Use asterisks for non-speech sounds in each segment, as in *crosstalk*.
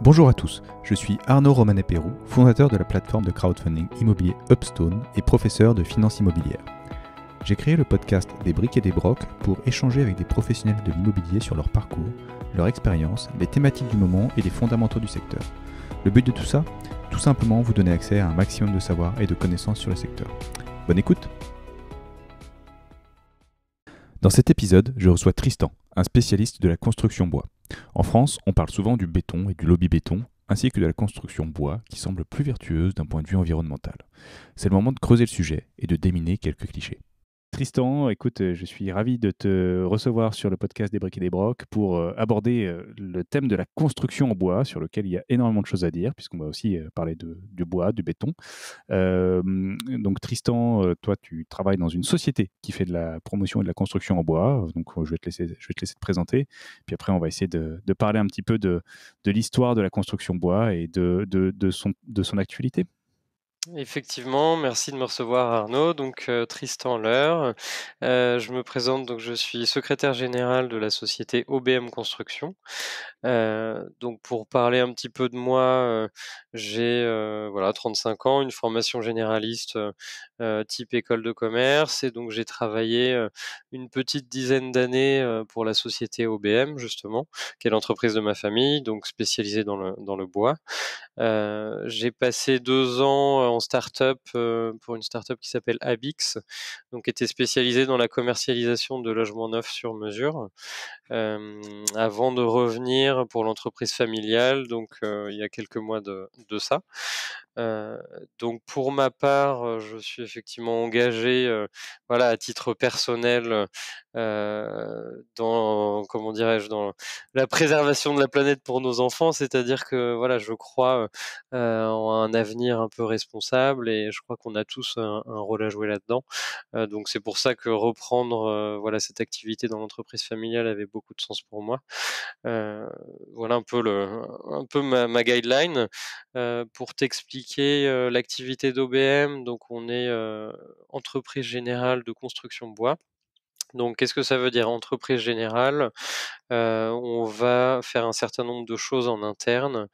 Bonjour à tous, je suis Arnaud romanet pérou fondateur de la plateforme de crowdfunding immobilier Upstone et professeur de finance immobilière. J'ai créé le podcast Des briques et des brocs pour échanger avec des professionnels de l'immobilier sur leur parcours, leur expérience, les thématiques du moment et les fondamentaux du secteur. Le but de tout ça Tout simplement vous donner accès à un maximum de savoir et de connaissances sur le secteur. Bonne écoute Dans cet épisode, je reçois Tristan, un spécialiste de la construction bois. En France, on parle souvent du béton et du lobby béton, ainsi que de la construction bois, qui semble plus vertueuse d'un point de vue environnemental. C'est le moment de creuser le sujet et de déminer quelques clichés. Tristan, écoute, euh, je suis ravi de te recevoir sur le podcast des Briques et des Brocs pour euh, aborder euh, le thème de la construction en bois, sur lequel il y a énormément de choses à dire, puisqu'on va aussi parler de, du bois, du béton. donc Tristan, toi, tu travailles dans une société qui fait de la promotion et de la construction en bois, donc je vais te laisser, je vais te, laisser te présenter, puis après on va essayer de, parler un petit peu de, l'histoire de la construction bois et de, de son actualité. Effectivement, merci de me recevoir Arnaud, donc euh, Tristan Leur. Euh, je me présente, donc je suis secrétaire général de la société OBM Construction. Euh, donc pour parler un petit peu de moi, j'ai voilà 35 ans, une formation généraliste type école de commerce et donc j'ai travaillé une petite dizaine d'années pour la société OBM justement, qui est l'entreprise de ma famille, donc spécialisée dans le, dans le bois. j'ai passé deux ans en startup euh, pour une startup qui s'appelle Abix, donc était spécialisée dans la commercialisation de logements neufs sur mesure, euh, avant de revenir pour l'entreprise familiale, donc euh, il y a quelques mois de ça donc pour ma part, je suis effectivement engagé, voilà, à titre personnel, dans comment dirais-je, dans la préservation de la planète pour nos enfants. C'est-à-dire que voilà, je crois en un avenir un peu responsable et je crois qu'on a tous un, rôle à jouer là-dedans. donc c'est pour ça que reprendre voilà cette activité dans l'entreprise familiale avait beaucoup de sens pour moi. voilà un peu le, un peu ma guideline pour t'expliquer l'activité d'OBM, donc on est entreprise générale de construction bois. Donc, qu'est-ce que ça veut dire entreprise générale On va faire un certain nombre de choses en interne.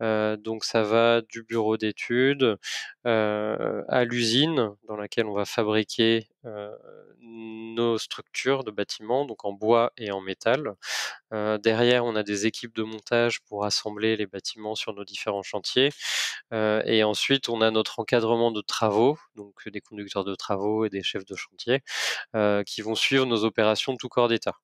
donc, ça va du bureau d'études à l'usine dans laquelle on va fabriquer euh, nos structures de bâtiments, donc en bois et en métal. Euh, derrière, on a des équipes de montage pour assembler les bâtiments sur nos différents chantiers. Euh, et ensuite, on a notre encadrement de travaux, donc des conducteurs de travaux et des chefs de chantier, qui vont suivre nos opérations de tout corps d'État.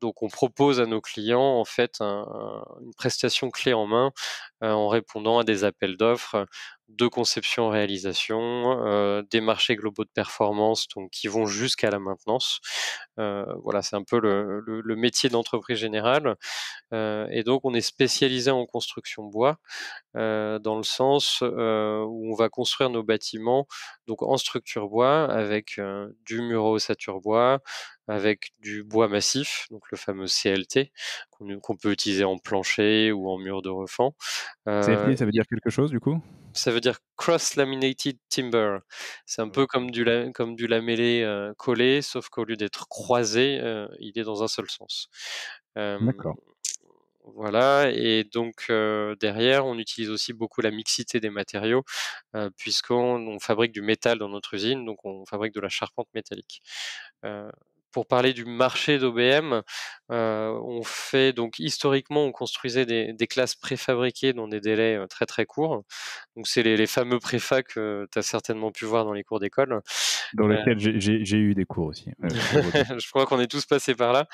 donc, on propose à nos clients en fait une prestation clé en main en répondant à des appels d'offres de conception-réalisation, euh, des marchés globaux de performance, donc qui vont jusqu'à la maintenance. Euh, voilà, c'est un peu le, métier d'entreprise générale. Euh, et donc, on est spécialisé en construction bois, dans le sens où on va construire nos bâtiments donc en structure bois avec du mur au bois, avec du bois massif, donc le fameux CLT, qu'on peut utiliser en plancher ou en mur de refend. CLT, euh ça veut dire quelque chose du coup Ça veut dire cross-laminated timber. C'est un peu comme du, comme du lamellé euh, collé, sauf qu'au lieu d'être croisé, euh, il est dans un seul sens. D'accord. Voilà, et donc derrière, on utilise aussi beaucoup la mixité des matériaux, puisqu'on fabrique du métal dans notre usine, donc on fabrique de la charpente métallique. Euh, pour parler du marché d'OBM, euh, on fait donc historiquement, on construisait des, classes préfabriquées dans des délais euh, très très courts. Donc c'est les, fameux préfats que tu as certainement pu voir dans les cours d'école. Dans lesquels j'ai eu des cours aussi. Euh, *laughs* je crois qu'on est tous passés par là.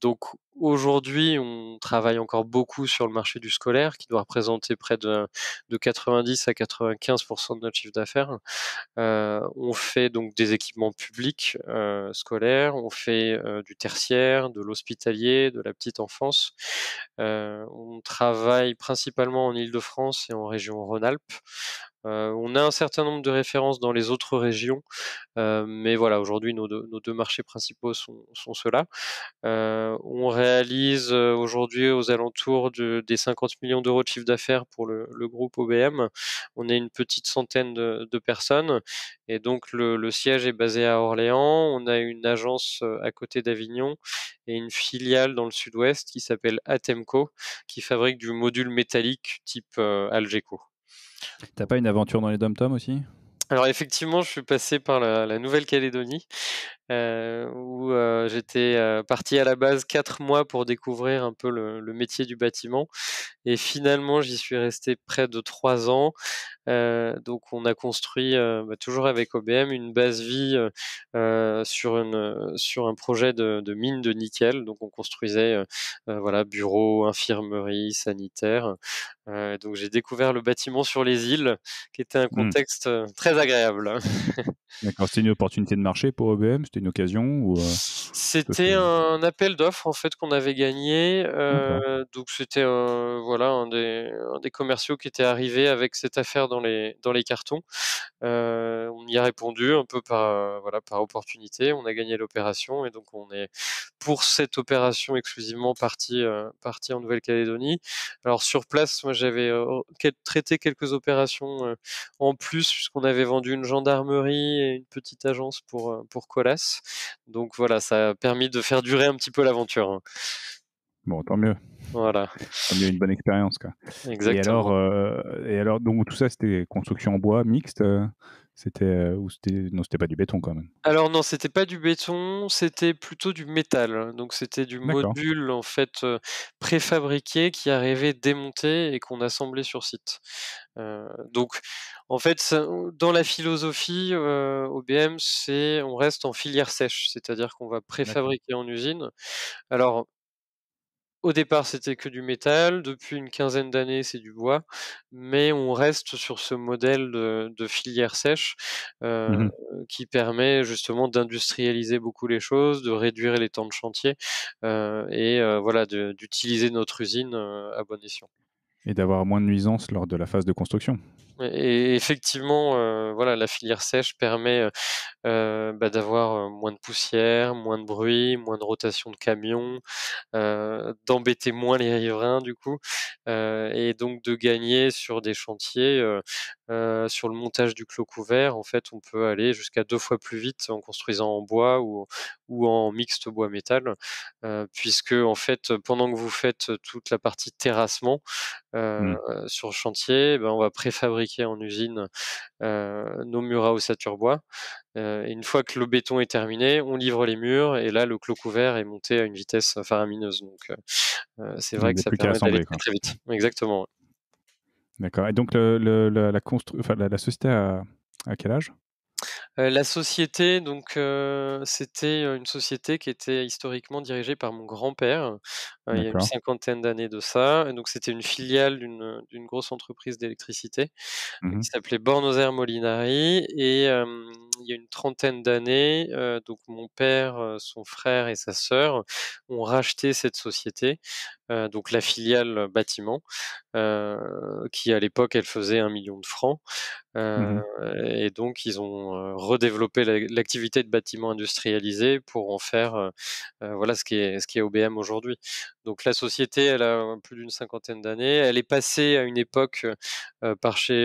donc aujourd'hui, on travaille encore beaucoup sur le marché du scolaire qui doit représenter près de, de 90 à 95% de notre chiffre d'affaires. on fait donc des équipements publics scolaires, on fait du tertiaire de l'hospitalier, de la petite enfance. Euh, on travaille principalement en Île-de-France et en région Rhône-Alpes. Euh, on a un certain nombre de références dans les autres régions, euh, mais voilà, aujourd'hui, nos, deux marchés principaux sont, ceux-là. Euh, on réalise aujourd'hui aux alentours des 50 millions d'euros de chiffre d'affaires pour le, groupe OBM. On est une petite centaine de, personnes, et donc le, le, siège est basé à Orléans. On a une agence à côté d'Avignon et une filiale dans le sud-ouest qui s'appelle Atemco, qui fabrique du module métallique type Algeco. T'as pas une aventure dans les dom-toms aussi alors effectivement, je suis passé par la, Nouvelle-Calédonie, euh, où euh, j'étais euh, parti à la base quatre mois pour découvrir un peu le, le métier du bâtiment. Et finalement, j'y suis resté près de trois ans euh, donc on a construit euh, bah, toujours avec OBM une base vie euh, sur une sur un projet de, mine de nickel. Donc on construisait voilà bureaux, infirmerie, sanitaire. donc j'ai découvert le bâtiment sur les îles, qui était un mmh. contexte très agréable. *laughs* c'était une opportunité de marché pour OBM, c'était une occasion ou C'était un appel d'offres en fait qu'on avait gagné. Donc c'était voilà un des, un des, commerciaux qui était arrivé avec cette affaire dans les, dans les cartons. Euh, on y a répondu un peu par, euh, voilà, par opportunité. On a gagné l'opération et donc on est pour cette opération exclusivement parti, euh, parti en Nouvelle-Calédonie. Alors sur place, moi j'avais traité quelques opérations en plus puisqu'on avait vendu une gendarmerie et une petite agence pour, pour Colas. Donc voilà, ça a permis de faire durer un petit peu l'aventure. Hein. Bon, tant mieux. Voilà. Tant mieux une bonne expérience, quoi. Exactement. Euh, et alors, donc tout ça, c'était construction en bois mixte. Euh, c'était euh, ou c'était non, c'était pas du béton quand même. Alors non, c'était pas du béton, c'était plutôt du métal. Donc c'était du module en fait préfabriqué qui arrivait démonté et qu'on assemblait sur site. donc en fait, dans la philosophie OBM, c'est on reste en filière sèche, c'est-à-dire qu'on va préfabriquer en usine. Alors au départ, c'était que du métal. Depuis une quinzaine d'années, c'est du bois. Mais on reste sur ce modèle de, filière sèche euh, mmh qui permet justement d'industrialiser beaucoup les choses, de réduire les temps de chantier euh, et euh, voilà d'utiliser notre usine à bon escient. Et d'avoir moins de nuisances lors de la phase de construction. Et effectivement, euh, voilà, la filière sèche permet euh, euh, bah, d'avoir moins de poussière, moins de bruit, moins de rotation de camions, d'embêter moins les riverains du coup, et donc de gagner sur des chantiers euh, sur le montage du clos couvert, en fait, on peut aller jusqu'à deux fois plus vite en construisant en bois ou, en mixte bois-métal, euh, puisque en fait, pendant que vous faites toute la partie terrassement mmh. euh, sur chantier, ben, on va préfabriquer en usine nos murs à ossature bois. une fois que le béton est terminé, on livre les murs et là, le clos couvert est monté à une vitesse faramineuse. Donc, c'est vrai que ça permet d'aller très vite. Exactement. D'accord. Et donc, le, le, la, la, société a, à quel âge la société, donc, c'était une société qui était historiquement dirigée par mon grand-père, il y a une cinquantaine d'années de ça. Et donc, c'était une filiale d'une grosse entreprise d'électricité mmh qui s'appelait Bornoser Molinari. Et il y a une trentaine d'années, donc, mon père, son frère et sa sœur ont racheté cette société donc la filiale bâtiment, qui à l'époque elle faisait un million de francs. Mmh et donc, ils ont redéveloppé l'activité de bâtiment industrialisé pour en faire voilà ce qui est ce qui est OBM aujourd'hui. Donc la société, elle a plus d'une cinquantaine d'années. Elle est passée à une époque par chez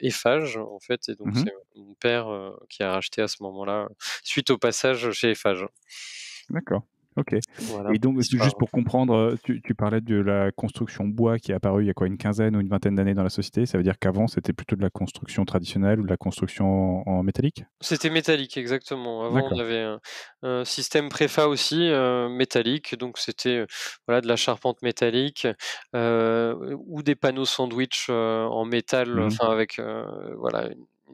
Eiffage en fait, et donc mmh c'est mon père qui a racheté à ce moment-là suite au passage chez Eiffage. D'accord. Ok. Et donc, juste pour comprendre, euh, tu, parlais de la construction bois qui est apparue il y a quoi, une quinzaine ou une vingtaine d'années dans la société. Ça veut dire qu'avant, c'était plutôt de la construction traditionnelle ou de la construction en, métallique C'était métallique, exactement. Avant, on avait un, système préfa aussi euh, métallique. Donc, c'était euh, voilà, de la charpente métallique ou des panneaux sandwich en métal, mmh enfin, avec voilà,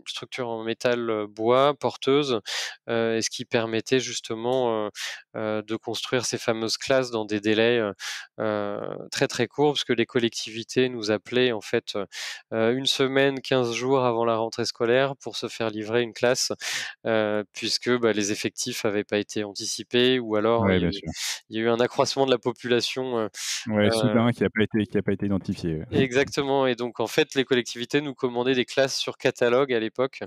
structure en métal euh, bois porteuse, euh, et ce qui permettait justement euh, de construire ces fameuses classes dans des délais très très courts, parce que les collectivités nous appelaient en fait une semaine, 15 jours avant la rentrée scolaire pour se faire livrer une classe, puisque bah, les effectifs n'avaient pas été anticipés, ou alors il, y a eu un accroissement de la population. qui n'a pas été pas été identifié. Exactement, et donc en fait les collectivités nous commandaient des classes sur catalogue à l'époque,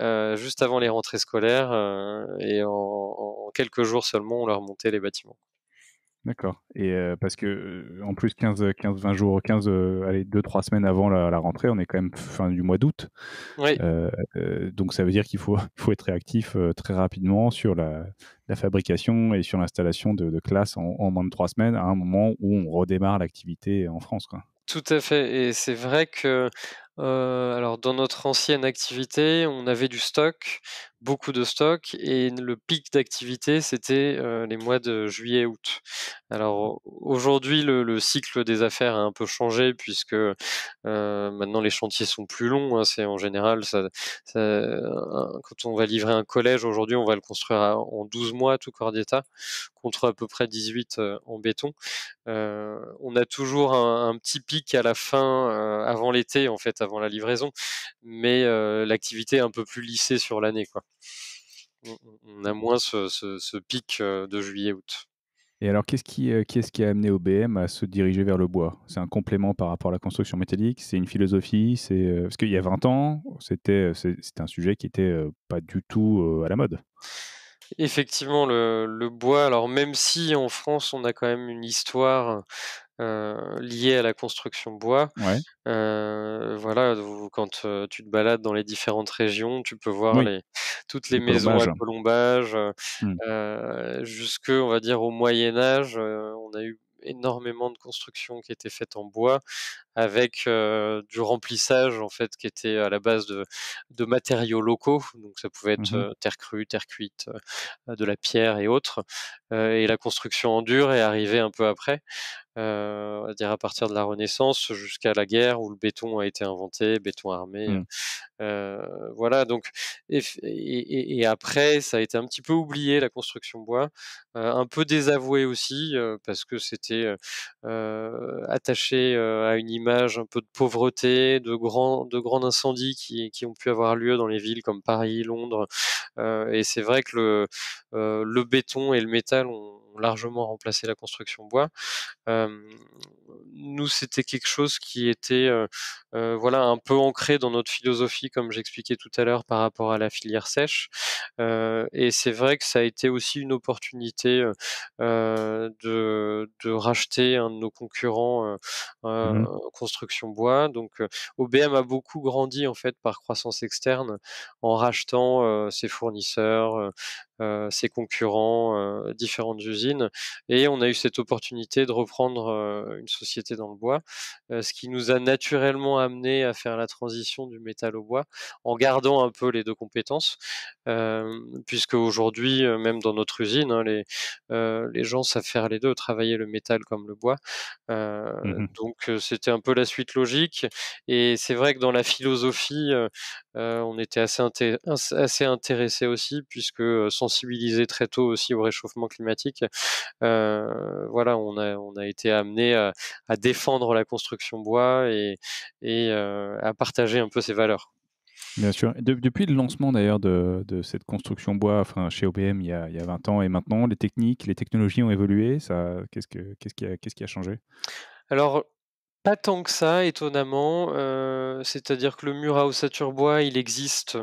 euh, juste avant les rentrées scolaires, euh, et en, quelques jours seulement, on leur montait les bâtiments. D'accord. Et euh, parce que en plus 15 15 20 jours 15 allez 2 3 semaines avant la, rentrée, on est quand même fin du mois d'août. donc ça veut dire qu'il faut *laughs* faut être réactif très rapidement sur la, fabrication et sur l'installation de, classes en, moins de 3 semaines à un moment où on redémarre l'activité en France quoi. Tout à fait. Et c'est vrai que alors dans notre ancienne activité, on avait du stock, beaucoup de stock, et le pic d'activité, c'était les mois de juillet-août. Alors aujourd'hui, le, cycle des affaires a un peu changé puisque maintenant les chantiers sont plus longs. Hein, c'est en général, quand on va livrer un collège aujourd'hui, on va le construire en 12 mois tout corps d'état, contre à peu près 18 en béton. on a toujours un, petit pic à la fin, avant l'été en fait avant la livraison, mais l'activité est un peu plus lissée sur l'année. Quoi. On, a moins ce, pic de juillet-août. Et alors, qu'est-ce qui, qu'est-ce qui a amené OBM à se diriger vers le bois C'est un complément par rapport à la construction métallique C'est une philosophie C'est Parce qu'il y a 20 ans, c'était, un sujet qui n'était pas du tout à la mode. Effectivement, le, le, bois, alors même si en France on a quand même une histoire euh, lié à la construction bois. Euh, voilà, quand euh, tu te balades dans les différentes régions, tu peux voir toutes les, maisons à colombage, jusqu'au mmh. jusque, on va dire, au Moyen Âge, on a eu énormément de constructions qui étaient faites en bois avec du remplissage en fait qui était à la base de, matériaux locaux donc ça pouvait être mmh terre crue terre cuite de la pierre et autres et la construction en dur est arrivée un peu après euh, dire à partir de la Renaissance jusqu'à la guerre où le béton a été inventé, béton armé. Mmh. Euh, voilà, donc, et, après, ça a été un petit peu oublié, la construction bois, euh, un peu désavoué aussi, parce que c'était attaché à une image un peu de pauvreté, de grands, de grands incendies qui, ont pu avoir lieu dans les villes comme Paris, Londres. et c'est vrai que le, le béton et le métal ont largement remplacé la construction bois. Euh, nous, c'était quelque chose qui était voilà un peu ancré dans notre philosophie, comme j'expliquais tout à l'heure par rapport à la filière sèche. et c'est vrai que ça a été aussi une opportunité de, racheter un de nos concurrents en mmh construction bois. Donc, OBM a beaucoup grandi en fait par croissance externe en rachetant ses fournisseurs, euh, ses concurrents, euh, différentes usines. Et on a eu cette opportunité de reprendre euh, une société dans le bois, ce qui nous a naturellement amené à faire la transition du métal au bois en gardant un peu les deux compétences, puisque aujourd'hui, même dans notre usine, hein, les, les gens savent faire les deux, travailler le métal comme le bois. Mmh donc c'était un peu la suite logique. Et c'est vrai que dans la philosophie, on était assez, assez intéressé aussi, puisque sans sensibiliser très tôt aussi au réchauffement climatique. Euh, voilà, on a, on a été amené à, défendre la construction bois et, et euh, à partager un peu ses valeurs. Bien sûr. depuis le lancement d'ailleurs de, de, cette construction bois enfin, chez OBM il y, a, il y, a, 20 ans et maintenant, les techniques, les technologies ont évolué. Qu'est-ce, que, qu'est-ce, qui a, qu'est-ce qui a changé Alors, pas tant que ça, étonnamment. Euh, c'est-à-dire que le mur à ossature bois, il existe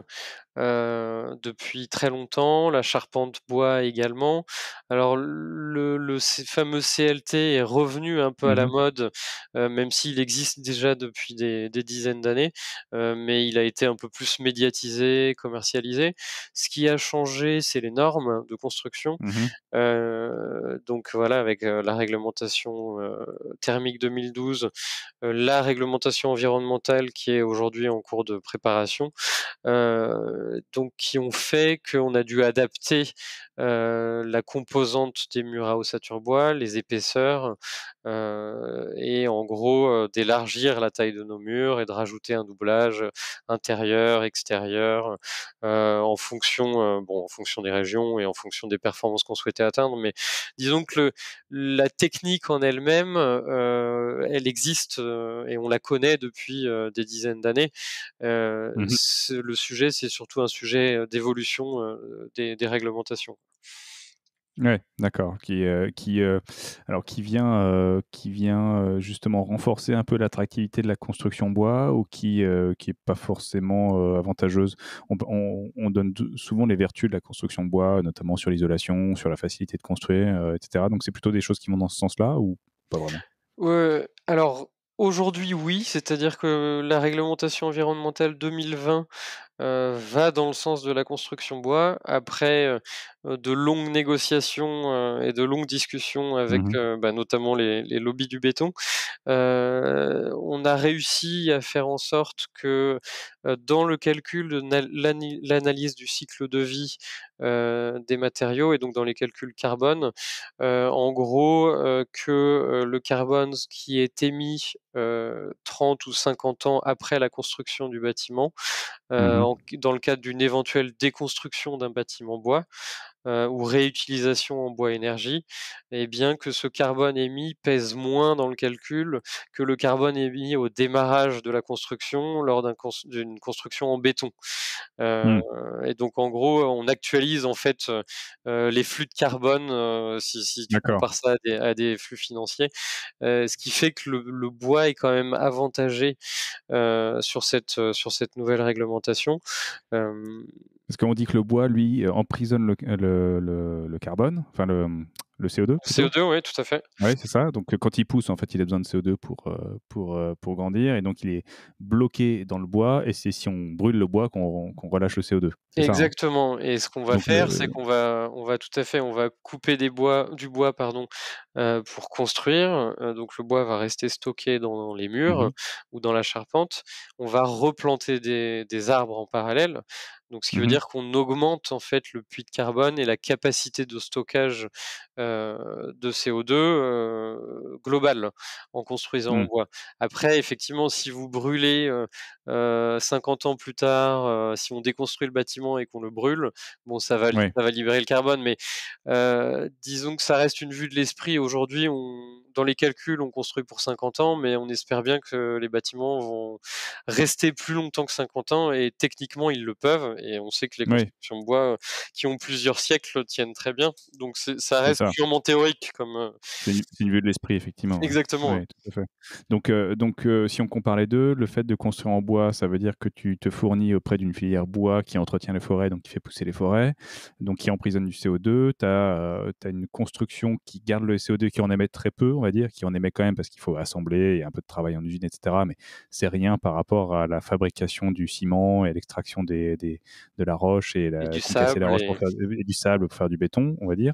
euh, depuis très longtemps, la charpente bois également. Alors le, le fameux CLT est revenu un peu à la mmh mode, euh, même s'il existe déjà depuis des, dizaines d'années, euh, mais il a été un peu plus médiatisé, commercialisé. Ce qui a changé, c'est les normes de construction. Mmh donc voilà, avec la réglementation thermique 2012, la réglementation environnementale qui est aujourd'hui en cours de préparation. Euh, donc qui ont fait qu'on a dû adapter euh, la composante des murs à ossature bois, les épaisseurs, euh, et en gros euh, d'élargir la taille de nos murs et de rajouter un doublage intérieur, extérieur, en fonction, bon, en fonction des régions et en fonction des performances qu'on souhaitait atteindre. Mais disons que la technique en elle-même, elle existe et on la connaît depuis des dizaines d'années. Mmh le sujet, c'est surtout un sujet d'évolution des, réglementations. Oui, d'accord. Qui, euh, qui, euh, alors qui vient, euh, qui vient justement renforcer un peu l'attractivité de la construction bois ou qui, qui est pas forcément avantageuse. On, donne souvent les vertus de la construction bois, notamment sur l'isolation, sur la facilité de construire, etc. Donc c'est plutôt des choses qui vont dans ce sens-là ou pas vraiment. alors Aujourd'hui, oui, c'est-à-dire que la réglementation environnementale 2020 va dans le sens de la construction bois. Après, euh, de longues négociations euh, et de longues discussions avec mmh euh, bah, notamment les, lobbies du béton, on a réussi à faire en sorte que dans le calcul de l'analyse du cycle de vie des matériaux et donc dans les calculs carbone, en gros que le carbone qui est émis 30 ou 50 ans après la construction du bâtiment, mmh dans le cadre d'une éventuelle déconstruction d'un bâtiment bois, euh, ou réutilisation en bois énergie, et eh bien que ce carbone émis pèse moins dans le calcul que le carbone émis au démarrage de la construction lors d'une construction en béton. Mmh. Euh, et donc en gros, on actualise en fait euh, les flux de carbone si, tu compares ça à des, flux financiers, ce qui fait que le, bois est quand même avantagé sur cette sur cette nouvelle réglementation parce qu'on dit que le bois, lui, euh, emprisonne euh, le, carbone, enfin le, CO2. CO2, oui, tout à fait. Oui, c'est ça. Donc quand il pousse, en fait, il a besoin de CO2 pour, euh, pour, pour grandir. Et donc il est bloqué dans le bois. Et c'est si on brûle le bois qu'on relâche le CO2. Hein. Exactement. et ce qu'on va faire, c'est qu'on va, on va tout à fait, on va couper des bois, du bois pardon, pour construire. donc le bois va rester stocké dans, les murs mmh ou dans la charpente. On va replanter des, des arbres en parallèle. Donc, ce qui veut mmh dire qu'on augmente en fait le puits de carbone et la capacité de stockage euh, de CO2 euh, global en construisant en mmh. bois. Après, effectivement, si vous brûlez 50 euh, ans plus tard, si on déconstruit le bâtiment et qu'on le brûle, bon, ça va, va libérer le carbone, mais disons que ça reste une vue de l'esprit. Aujourd'hui, dans les calculs, on construit pour 50 ans, mais on espère bien que les bâtiments vont rester plus longtemps que 50 ans et techniquement ils le peuvent. Et on sait que les constructions de bois qui ont plusieurs siècles tiennent très bien. Donc ça reste purement théorique. Comme... Euh, c'est une, vue de l'esprit, effectivement. Exactement. Donc, euh, donc euh, si on compare les deux, le fait de construire en bois, ça veut dire que tu te fournis auprès d'une filière bois qui entretient les forêts, donc qui fait pousser les forêts, donc qui emprisonne du CO2. Tu as, une construction qui garde le CO2, qui en émet très peu, on va dire, qui en émet quand même parce qu'il faut assembler, et un peu de travail en usine, etc. Mais c'est rien par rapport à la fabrication du ciment et l'extraction des, des, de la roche et, la, du, sable, Pour faire, du béton, on va dire.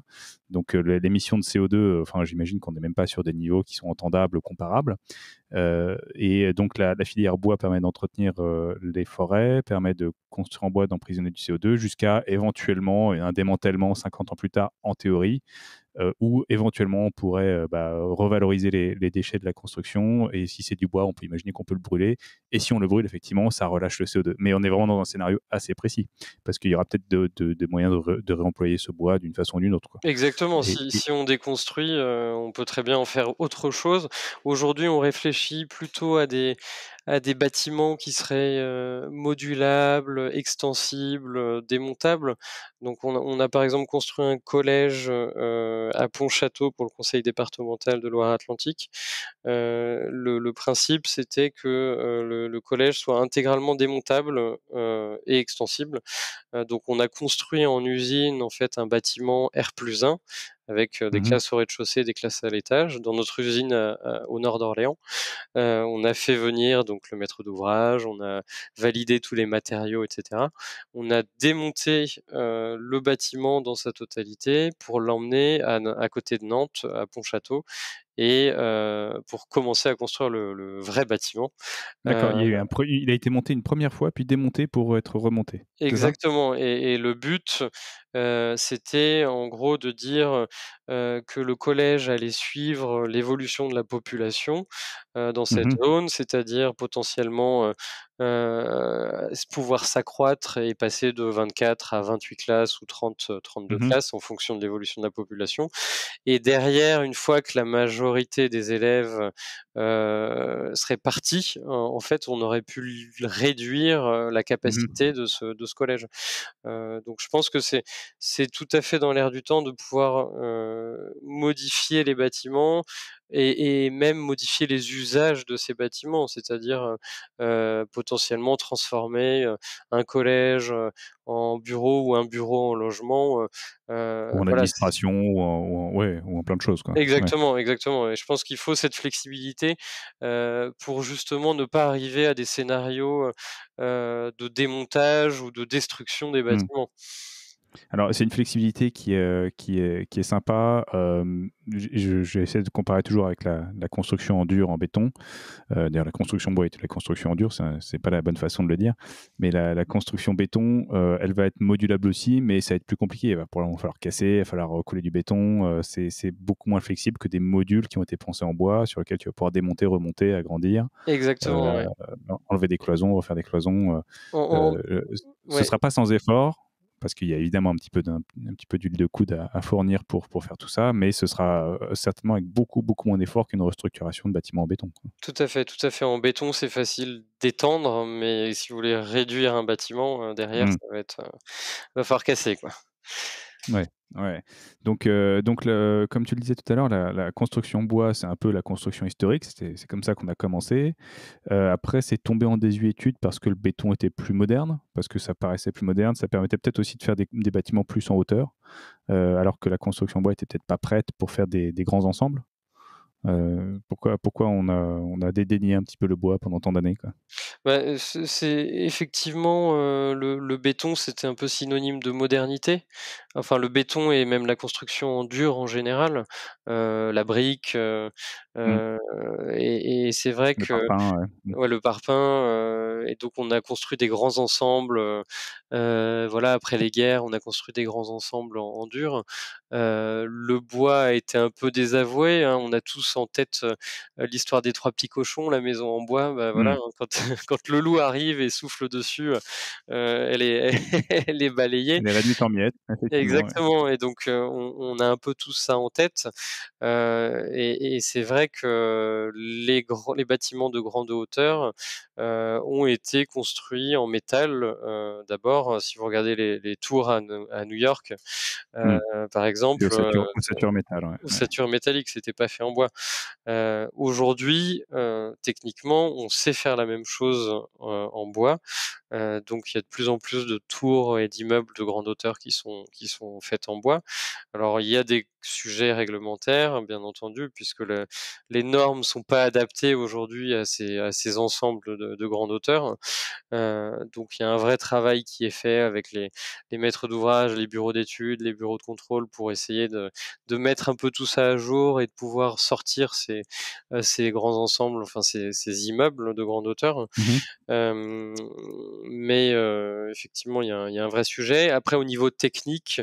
Donc l'émission de CO2, euh, enfin, j'imagine qu'on n'est même pas sur des niveaux qui sont entendables, comparables. Euh, et donc, la, filière bois permet d'entretenir euh, les forêts, permet de construire en bois, d'emprisonner du CO2, jusqu'à éventuellement un démantèlement 50 ans plus tard, en théorie. Euh, où ou éventuellement on pourrait euh, bah, revaloriser les, déchets de la construction. Et si c'est du bois, on peut imaginer qu'on peut le brûler. Et si on le brûle, effectivement, ça relâche le CO2. Mais on est vraiment dans un scénario assez précis parce qu'il y aura peut-être des moyens de, de, réemployer ce bois d'une façon ou d'une autre. Exactement. si, si, on déconstruit, euh, on peut très bien en faire autre chose. Aujourd'hui, on réfléchit plutôt à des, à des bâtiments qui seraient euh, modulables, extensibles, euh, démontables. Donc on a, par exemple construit un collège à euh, à Pontchâteau pour le conseil départemental de Loire-Atlantique. le, principe c'était que le, collège soit intégralement démontable et extensible. donc on a construit en usine en fait un bâtiment R 1 avec des mmh classes au rez-de-chaussée, des classes à l'étage. Dans notre usine au nord d'Orléans, on a fait venir donc le maître d'ouvrage, on a validé tous les matériaux, etc. On a démonté le bâtiment dans sa totalité pour l'emmener à, à, côté de Nantes, à Pontchâteau, et pour commencer à construire le, vrai bâtiment. D'accord, il, a un il a été monté une première fois, puis démonté pour être remonté. Exactement, et, le but, c'était en gros de dire que le collège allait suivre l'évolution de la population dans cette mmh zone, c'est-à-dire potentiellement euh, pouvoir s'accroître et passer de 24 à 28 classes ou 30, 32 euh, mmh classes en fonction de l'évolution de la population. Et derrière, une fois que la majorité des élèves euh, serait partie, en, fait, on aurait pu réduire euh, la mmh capacité de, ce, collège. Euh, donc je pense que c'est, c'est tout à fait dans l'air du temps de pouvoir modifier les bâtiments, et, même modifier les usages de ces bâtiments, c'est-à-dire euh, euh, potentiellement transformer euh, un collège en bureau ou un bureau en logement. ou en administration ou en, plein de choses. Exactement, exactement. Et je pense qu'il faut cette flexibilité pour justement ne pas arriver à des scénarios de démontage ou de destruction des mmh. bâtiments. Alors, c'est une flexibilité qui, euh, qui, est, qui est sympa. Euh, J'essaie de comparer toujours avec la, la, construction en dur, en béton. Euh, D'ailleurs, la construction bois et la construction en dur, c'est pas la bonne façon de le dire. Mais la, la construction béton, euh, elle va être modulable aussi, mais ça va être plus compliqué. Il va falloir casser, il va falloir recouler du béton. Euh, c'est beaucoup moins flexible que des modules qui ont été pensés en bois, sur lesquels tu vas pouvoir démonter, remonter, agrandir. Exactement. Enlever des cloisons, refaire des cloisons. ce ne sera pas sans effort, parce qu'il y a évidemment un petit peu d'un petit peu d'huile de coude à, fournir pour, pour faire tout ça, mais ce sera euh, certainement avec beaucoup beaucoup moins d'efforts qu'une restructuration de bâtiments en béton. Tout à fait, tout à fait. En béton, c'est facile d'étendre, mais si vous voulez réduire un bâtiment euh, derrière, mmh. ça va être euh, va falloir casser quoi. Ouais. Ouais. Donc, euh, donc comme tu le disais tout à l'heure, la, construction bois, c'est un peu la construction historique. C'est comme ça qu'on a commencé. Euh, après, c'est tombé en désuétude parce que le béton était plus moderne, parce que ça paraissait plus moderne. Ça permettait peut-être aussi de faire des, bâtiments plus en hauteur, euh, alors que la construction bois était peut-être pas prête pour faire des, grands ensembles. pourquoi, pourquoi on, a, on a dédaigné un petit peu le bois pendant tant d'années bah, C'est effectivement le, béton, c'était un peu synonyme de modernité enfin le béton et même la construction en dur en général, la brique, mmh. et, c'est vrai que mmh. le parpaing, et donc on a construit des grands ensembles, voilà après les guerres, on a construit des grands ensembles en, dur. le bois a été un peu désavoué, hein, on a tous en tête l'histoire des trois petits cochons, la maison en bois, bah, voilà, mmh. hein, *laughs* quand, le loup arrive et souffle dessus, *laughs* elle est, balayée. Elle est réduite en miettes. Exactement. Et donc, on, a un peu tout ça en tête. et, c'est vrai que les, les bâtiments de grande hauteur ont été construits en métal. D'abord, si vous regardez les, tours à, New York, mmh. par exemple, ossature, métal, métallique, c'était pas fait en bois. Aujourd'hui, techniquement, on sait faire la même chose en bois. donc, il y a de plus en plus de tours et d'immeubles de grande hauteur qui sont qui sont sont faites en bois. Alors il y a des sujets réglementaires, hein, bien entendu, puisque les normes sont pas adaptées aujourd'hui à ces, ensembles de, de grande hauteur. Hein. Euh, donc il y a un vrai travail qui est fait avec les, maîtres d'ouvrage, les bureaux d'études, les bureaux de contrôle pour essayer de, mettre un peu tout ça à jour et de pouvoir sortir ces, euh, grands ensembles, enfin ces, immeubles de grande hauteur. Hein. Mmh mais euh, effectivement, il y, a un vrai sujet. Après, au niveau technique,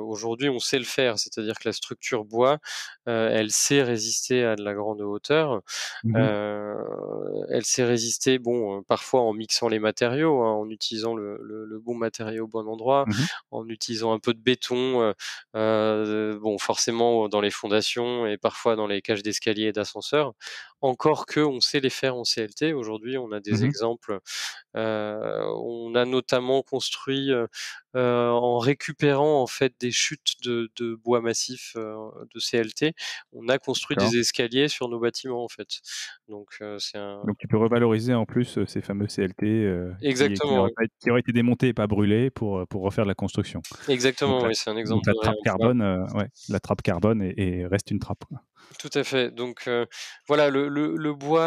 aujourd'hui, on sait le faire, c'est-à-dire que la structure bois, elle sait résister à de la grande hauteur. Mmh elle sait résister, bon, parfois en mixant les matériaux, hein, en utilisant le, bon matériau au bon endroit, mmh en utilisant un peu de béton, bon, forcément dans les fondations et parfois dans les cages d'escalier et d'ascenseur. Encore que, on sait les faire en CLT. Aujourd'hui, on a des mmh exemples. on a notamment construit en récupérant en fait des chutes de, bois massif euh, de CLT, on a construit des escaliers sur nos bâtiments en fait. Donc euh, c'est un... Donc tu peux revaloriser en plus euh, ces fameux CLT Exactement. Qui, auraient, été démontés et pas brûlés pour, pour refaire de la construction. Exactement, oui, c'est un exemple. la trappe carbone, ouais, la trappe carbone et, reste une trappe. Tout à fait. Donc voilà, le, bois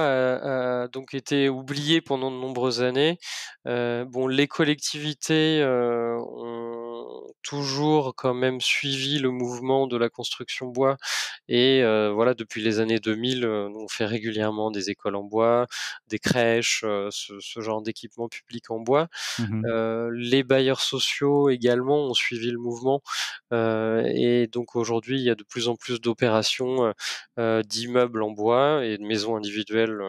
a, donc été oublié pendant de nombreuses années. bon, les collectivités ont toujours quand même suivi le mouvement de la construction bois. Et euh, voilà, depuis les années 2000, euh, on fait régulièrement des écoles en bois, des crèches, euh, ce, genre d'équipement public en bois. Mmh les bailleurs sociaux également ont suivi le mouvement. et donc aujourd'hui, il y a de plus en plus d'opérations d'immeubles en bois et de maisons individuelles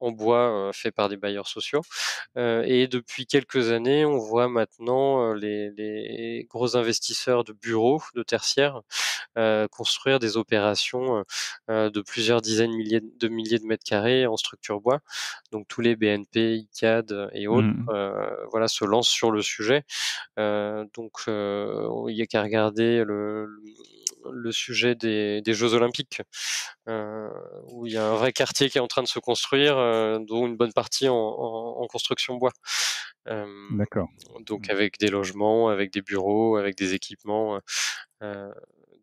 en bois fait par des bailleurs sociaux. et depuis quelques années, on voit maintenant les, gros investisseurs de bureaux, de tertiaires, construire des opérations de plusieurs dizaines milliers de milliers de mètres carrés en structure bois. Donc tous les BNP, ICAD et autres, mmh. voilà, se lancent sur le sujet. donc il y a qu'à regarder le, le sujet des, Jeux Olympiques, euh, où il y a un vrai quartier qui est en train de se construire, euh, dont une bonne partie en, en construction bois. D'accord. Donc mmh. avec des logements, avec des bureaux, avec des équipements. Euh,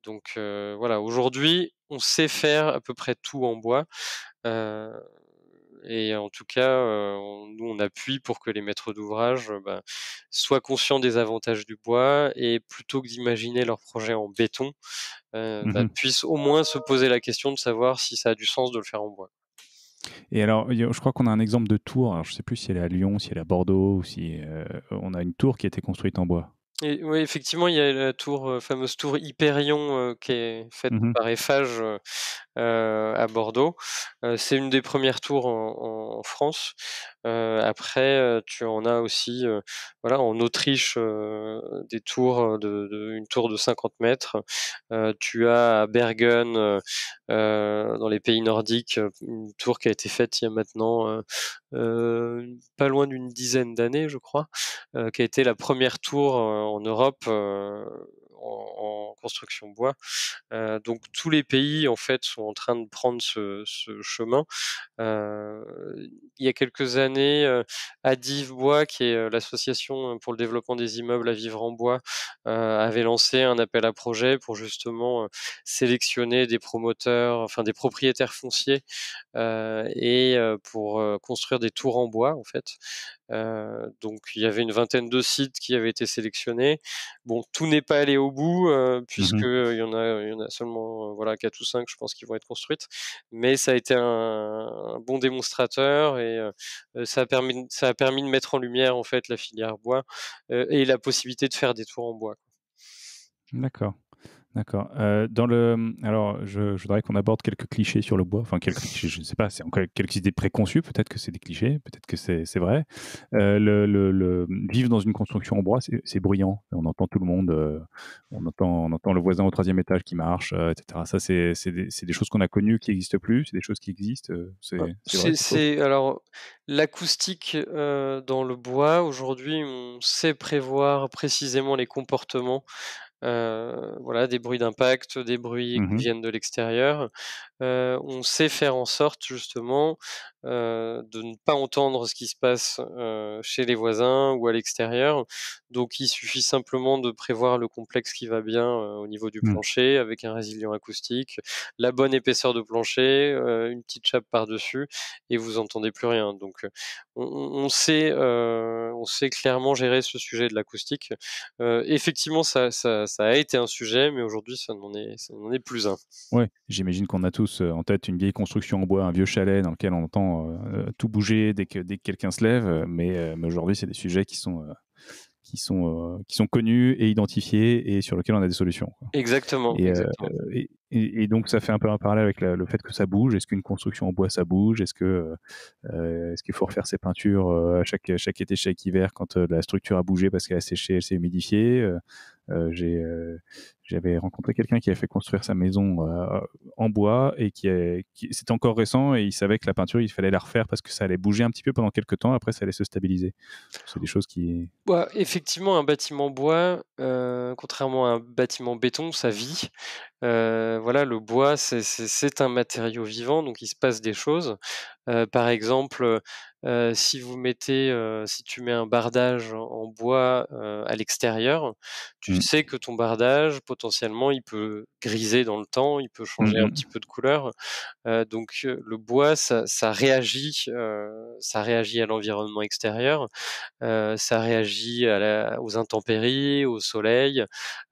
donc voilà, aujourd'hui, on sait faire à peu près tout en bois et en tout cas, euh, nous, on appuie pour que les maîtres d'ouvrage euh, ben, soient conscients des avantages du bois et plutôt que d'imaginer leur projet en béton, euh, ben, mmh puissent au moins se poser la question de savoir si ça a du sens de le faire en bois. Et alors, je crois qu'on a un exemple de tour. Alors, je ne sais plus si elle est à Lyon, si elle est à Bordeaux, ou si on a une tour qui a été construite en bois oui, effectivement, il y a la tour, euh, fameuse tour Hyperion euh, qui est faite mmh par Eiffage euh, à Bordeaux. c'est une des premières tours en France. Euh, après, euh, tu en as aussi, euh, voilà, en Autriche, des tours de, une tour de 50 mètres. tu as à Bergen, dans les pays nordiques, une tour qui a été faite il y a maintenant pas loin d'une dizaine d'années, je crois, qui a été la première tour en Europe en, construction bois. Euh, donc tous les pays en fait sont en train de prendre ce, chemin. Euh, il y a quelques années, euh, Adive Bois, qui est l'association pour le développement des immeubles à vivre en bois, avait lancé un appel à projet pour justement sélectionner des promoteurs, enfin des propriétaires fonciers et pour construire des tours en bois en fait. Euh, donc il y avait une vingtaine de sites qui avaient été sélectionnés. Bon, tout n'est pas allé au bout euh, mmh puisqu'il puisque il y en a, seulement euh, voilà quatre ou 5, je pense, qui vont être construites. Mais ça a été un, bon démonstrateur et ça a permis, ça a permis de mettre en lumière en fait la filière bois et la possibilité de faire des tours en bois. D'accord. D'accord. Euh, dans le, alors, je, voudrais qu'on aborde quelques clichés sur le bois. Enfin, quelques clichés, je ne sais pas. C'est encore quelques idées préconçues. Peut-être que c'est des clichés. Peut-être que c'est vrai. Euh, le, le, le, vivre dans une construction en bois, c'est bruyant. On entend tout le monde. Euh, on entend, on entend le voisin au troisième étage qui marche, etc. Ça, c'est des, des, choses qu'on a connues, qui n'existent plus. C'est des choses qui existent. C'est alors l'acoustique dans le bois. Aujourd'hui, on sait prévoir précisément les comportements euh, voilà, des bruits d'impact, des bruits qui mmh viennent de l'extérieur on sait faire en sorte justement de ne pas entendre ce qui se passe chez les voisins ou à l'extérieur. Donc il suffit simplement de prévoir le complexe qui va bien au niveau du mmh. plancher avec un résilient acoustique, la bonne épaisseur de plancher, une petite chape par-dessus et vous entendez plus rien. Donc on, sait, on sait clairement gérer ce sujet de l'acoustique. effectivement, ça, a été un sujet, mais aujourd'hui ça n'en est, plus un. oui j'imagine qu'on a tous euh, en tête une vieille construction en bois, un vieux chalet dans lequel on entend euh, euh, tout bouger dès que, dès que quelqu'un se lève. Mais, aujourd'hui, c'est des sujets qui sont, qui, sont, qui sont connus et identifiés et sur lesquels on a des solutions. Exactement. Et, donc, ça fait un peu un parallèle avec le fait que ça bouge. Est-ce qu'une construction en bois, ça bouge Est-ce que est-ce qu'il faut refaire ses peintures à chaque, chaque été, chaque hiver quand la structure a bougé parce qu'elle a séché, elle s'est humidifiée j'ai j'avais rencontré quelqu'un qui avait fait construire sa maison euh, en bois et qui, c'était encore récent et il savait que la peinture il fallait la refaire parce que ça allait bouger un petit peu pendant quelques temps après ça allait se stabiliser c'est des choses qui effectivement un bâtiment bois euh, contrairement à un bâtiment béton ça vit voilà, le bois, c'est un matériau vivant, donc il se passe des choses. par exemple, si vous mettez, si tu mets un bardage en bois à l'extérieur, tu mmh. sais que ton bardage, potentiellement, il peut griser dans le temps, il peut changer un mmh petit peu de couleur. donc le bois, ça, réagit, ça réagit à l'environnement extérieur, ça réagit aux intempéries, au soleil.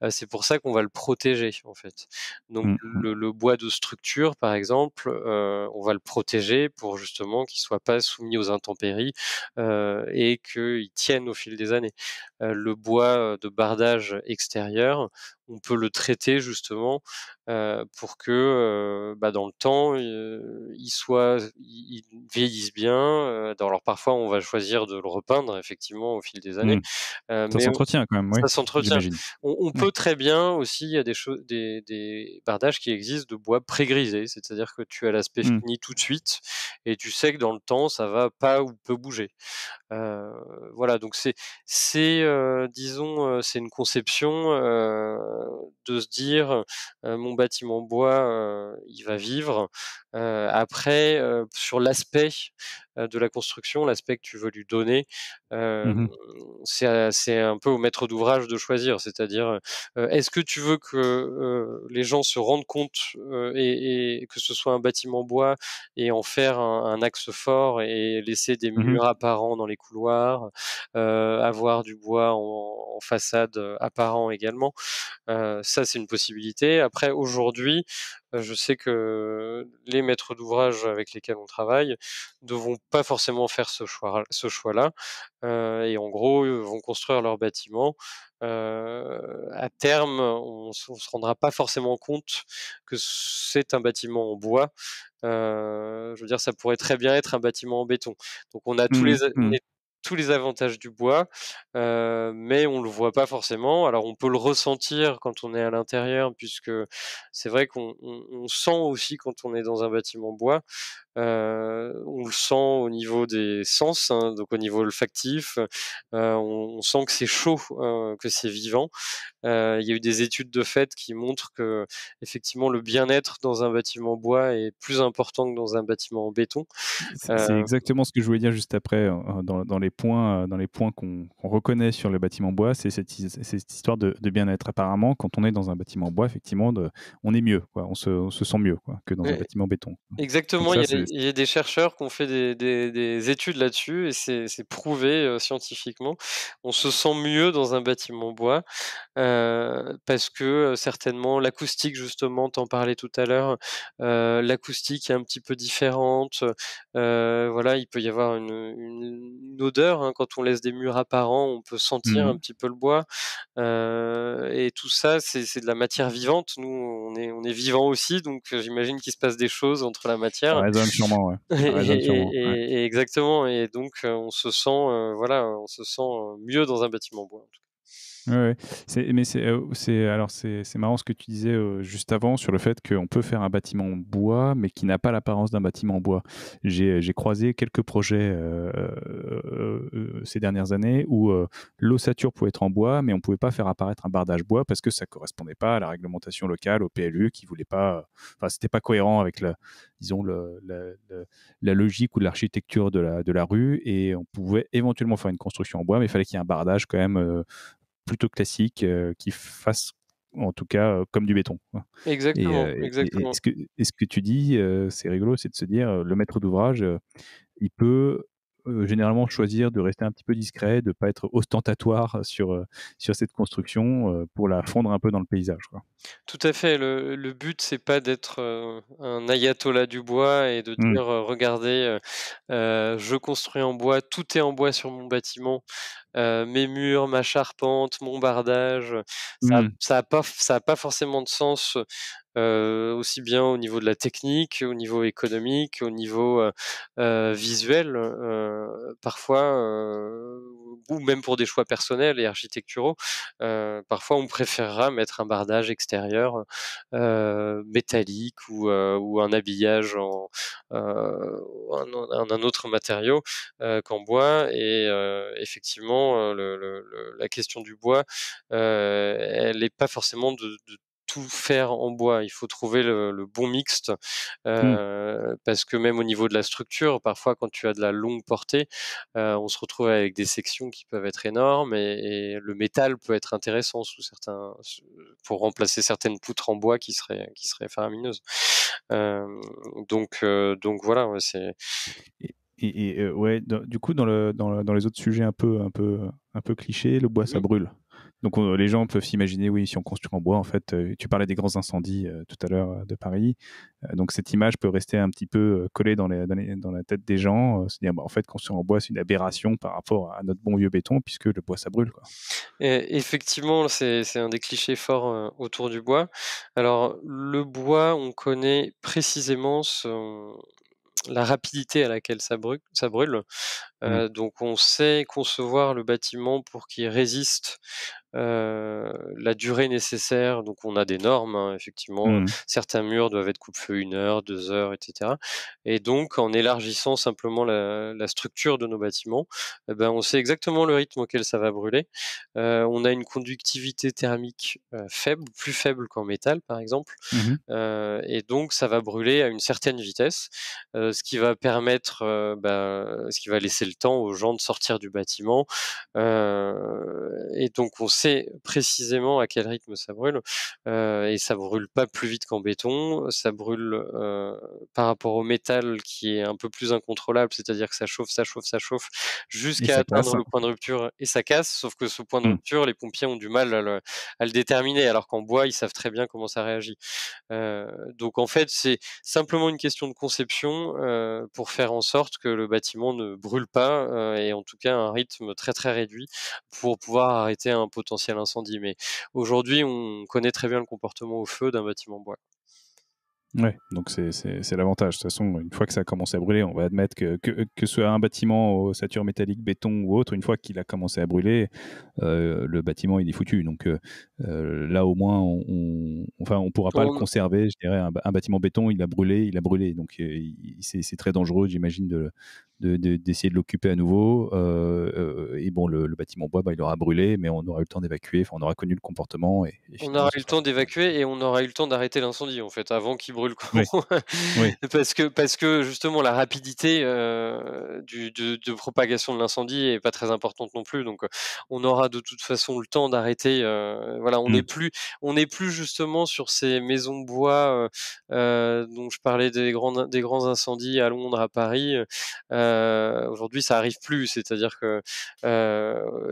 c'est pour ça qu'on va le protéger en fait. Donc mmh le, bois de structure, par exemple, on va le protéger pour justement qu'il soit pas soumis aux intempéries et qu'il tienne au fil des années. le bois de bardage extérieur, on peut le traiter justement euh, pour que euh, bah, dans le temps il euh, ils soient ils vieillissent bien alors parfois on va choisir de le repeindre effectivement au fil des années mmh. ça s'entretient quand même oui, ça s'entretient on, peut très bien aussi il y a des, des, des bardages qui existent de bois pré-grisé c'est-à-dire que tu as l'aspect mmh. fini tout de suite et tu sais que dans le temps ça va pas ou peut bouger voilà donc c'est c'est disons c'est une conception de se dire mon bâtiment bois, il va vivre. après, sur l'aspect euh, de la construction, l'aspect que tu veux lui donner, euh, mmh euh, c'est un peu au maître d'ouvrage de choisir. C'est-à-dire, est-ce que tu veux que les gens se rendent compte et, que ce soit un bâtiment bois et en faire un, axe fort et laisser des mmh murs apparents dans les couloirs, avoir du bois en, en façade apparent également. ça, c'est une possibilité. Après, aujourd'hui, euh, je sais que les maîtres d'ouvrage avec lesquels on travaille ne vont pas forcément faire ce choix, là euh, et en gros ils vont construire leur bâtiment. Euh, à terme, on, ne se rendra pas forcément compte que c'est un bâtiment en bois. je veux dire, ça pourrait très bien être un bâtiment en béton. Donc on a tous mmh les, tous les avantages du bois, euh, mais on le voit pas forcément. Alors on peut le ressentir quand on est à l'intérieur, puisque c'est vrai qu'on sent aussi quand on est dans un bâtiment bois. Euh, on le sent au niveau des sens, hein, donc au niveau olfactif. Euh, on, sent que c'est chaud, hein, que c'est vivant. Euh, il y a eu des études de fait qui montrent que effectivement le bien-être dans un bâtiment bois est plus important que dans un bâtiment en béton. C'est euh, exactement ce que je voulais dire juste après hein, hein, dans, dans les points, euh, dans les points qu'on reconnaît sur le bâtiment bois, c'est cette, histoire de, bien-être. Apparemment, quand on est dans un bâtiment bois, effectivement, on est mieux, On, se, sent mieux que dans un bâtiment béton. Exactement, il y, a des chercheurs qui ont fait des, études là-dessus et c'est prouvé scientifiquement. On se sent mieux dans un bâtiment bois. Euh, parce que euh, certainement l'acoustique, justement, t'en parlais tout à l'heure, euh, l'acoustique est un petit peu différente. voilà, il peut y avoir une, odeur hein, quand on laisse des murs apparents, on peut sentir un mmh petit peu le bois. et tout ça, c'est de la matière vivante. Nous, on est, on est vivant aussi, donc j'imagine qu'il se passe des choses entre la matière. résonne sûrement, ouais. *laughs* sûrement, exactement. Et donc, on se sent, voilà, on se sent mieux dans un bâtiment bois. En tout Ouais, mais c'est, euh, alors c'est, marrant ce que tu disais euh, juste avant sur le fait qu'on peut faire un bâtiment en bois, mais qui n'a pas l'apparence d'un bâtiment en bois. J'ai, euh, croisé quelques projets ces dernières années où l'ossature pouvait être en bois, mais on ne pouvait pas faire apparaître un bardage bois parce que ça ne correspondait pas à la réglementation locale, au PLU, qui voulait pas. Enfin, c'était pas cohérent avec la, disons, le, la, la, logique ou l'architecture de la, de la rue, et on pouvait éventuellement faire une construction en bois, mais il fallait qu'il y ait un bardage quand même plutôt classique euh, qui fasse en tout cas euh, comme du béton. Exactement. Et, exactement. Euh, ce, que, tu dis, c'est rigolo, c'est de se dire le maître d'ouvrage, il peut euh, généralement choisir de rester un petit peu discret, de ne pas être ostentatoire sur, euh, sur cette construction euh, pour la fondre un peu dans le paysage. Tout à fait. Le, le but, c'est pas d'être un ayatollah du bois et de mmh. dire regardez, je construis en bois, tout est en bois sur mon bâtiment, mes murs, ma charpente, mon bardage. Ça n'a mmh. pas forcément de sens euh, aussi bien au niveau de la technique, au niveau économique, au niveau euh, euh visuel, euh, parfois, ou même pour des choix personnels et architecturaux, parfois on préférera mettre un bardage extérieur métallique ou, ou, un habillage en, un autre matériau qu'en bois. Et effectivement, la question du bois, elle n'est pas forcément de tout faire en bois. Il faut trouver le, bon mixte mmh. euh, parce que même au niveau de la structure, parfois quand tu as de la longue portée, euh, on se retrouve avec des sections qui peuvent être énormes et, le métal peut être intéressant sous certains pour remplacer certaines poutres en bois qui seraient qui seraient faramineuses. Euh, donc donc voilà, c'est et, ouais, du coup dans, le, dans, dans, les autres sujets un peu un peu un peu clichés, le bois ça brûle. Donc les gens peuvent s'imaginer, oui, si on construit en bois, en fait, euh, tu parlais des grands incendies euh, tout à l'heure euh, de Paris. donc cette image peut rester un petit peu collée dans, la tête des gens, se dire, bah, en fait, construire en bois, c'est une aberration par rapport à notre bon vieux béton, puisque le bois, ça brûle. effectivement, c'est un des clichés forts autour du bois. Alors le bois, on connaît précisément la rapidité à laquelle ça brûle. Mmh. donc on sait concevoir le bâtiment pour qu'il résiste la durée nécessaire, donc on a des normes, hein, effectivement, mmh. certains murs doivent être coupe-feu une heure, deux heures, etc. Et donc en élargissant simplement la, structure de nos bâtiments, eh ben, on sait exactement le rythme auquel ça va brûler. on a une conductivité thermique faible, plus faible qu'en métal par exemple, mmh et donc ça va brûler à une certaine vitesse, ce qui va permettre, ben, ce qui va laisser le temps aux gens de sortir du bâtiment. et donc on sait précisément à quel rythme ça brûle euh, et ça brûle pas plus vite qu'en béton. Ça brûle euh, par rapport au métal qui est un peu plus incontrôlable, c'est-à-dire que ça chauffe, ça chauffe, ça chauffe jusqu'à atteindre hein. le point de rupture et ça casse. Sauf que ce point de mmh. rupture, les pompiers ont du mal à le, déterminer, alors qu'en bois, ils savent très bien comment ça réagit. Euh, donc en fait, c'est simplement une question de conception pour faire en sorte que le bâtiment ne brûle pas et en tout cas un rythme très très réduit pour pouvoir arrêter un potentiel potentiel incendie. Mais aujourd'hui, on connaît très bien le comportement au feu d'un bâtiment bois. Ouais, donc c'est l'avantage. De toute façon, une fois que ça a commencé à brûler, on va admettre que, que, que ce soit un bâtiment au métallique, béton ou autre, une fois qu'il a commencé à brûler, euh, le bâtiment il est foutu. Donc euh, euh, là au moins, on, on enfin, on pourra pas le conserver. Je dirais un, bâtiment béton, il a brûlé, il a brûlé. Donc c'est très dangereux, j'imagine, de, d'essayer de, de l'occuper à nouveau. et bon, le, bâtiment bois, bah, il aura brûlé, mais on aura eu le temps d'évacuer. Enfin, on aura connu le comportement. Et, on aura eu le temps d'évacuer et on aura eu le temps d'arrêter l'incendie, en fait, avant qu'il *laughs* parce que parce que justement la rapidité euh, du, de, propagation de l'incendie est pas très importante non plus. Donc on aura de toute façon le temps d'arrêter. Euh, voilà, on n'est mm. plus on n'est plus justement sur ces maisons de bois euh, dont je parlais des grands des grands incendies à Londres, à Paris. Aujourd'hui, ça arrive plus. C'est-à-dire que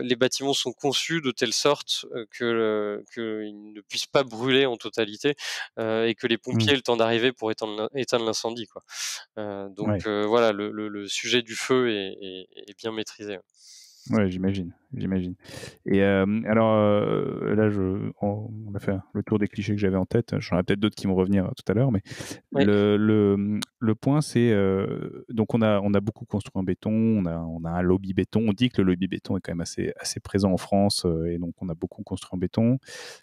les bâtiments sont conçus de telle sorte que qu'ils ne puissent pas brûler en totalité et que les mm. pompiers le temps arriver pour éteindre, l'incendie. Quoi. Euh, donc euh, voilà, le, sujet du feu est, bien maîtrisé. Ouais j'imagine j'imagine. Et euh, alors euh, là, je, on, a fait le tour des clichés que j'avais en tête. J'en ai peut-être d'autres qui vont revenir tout à l'heure, mais le, le, le, point, c'est euh, donc on a, on a beaucoup construit en béton, on a, on a un lobby béton. On dit que le lobby béton est quand même assez, assez présent en France, et donc on a beaucoup construit en béton.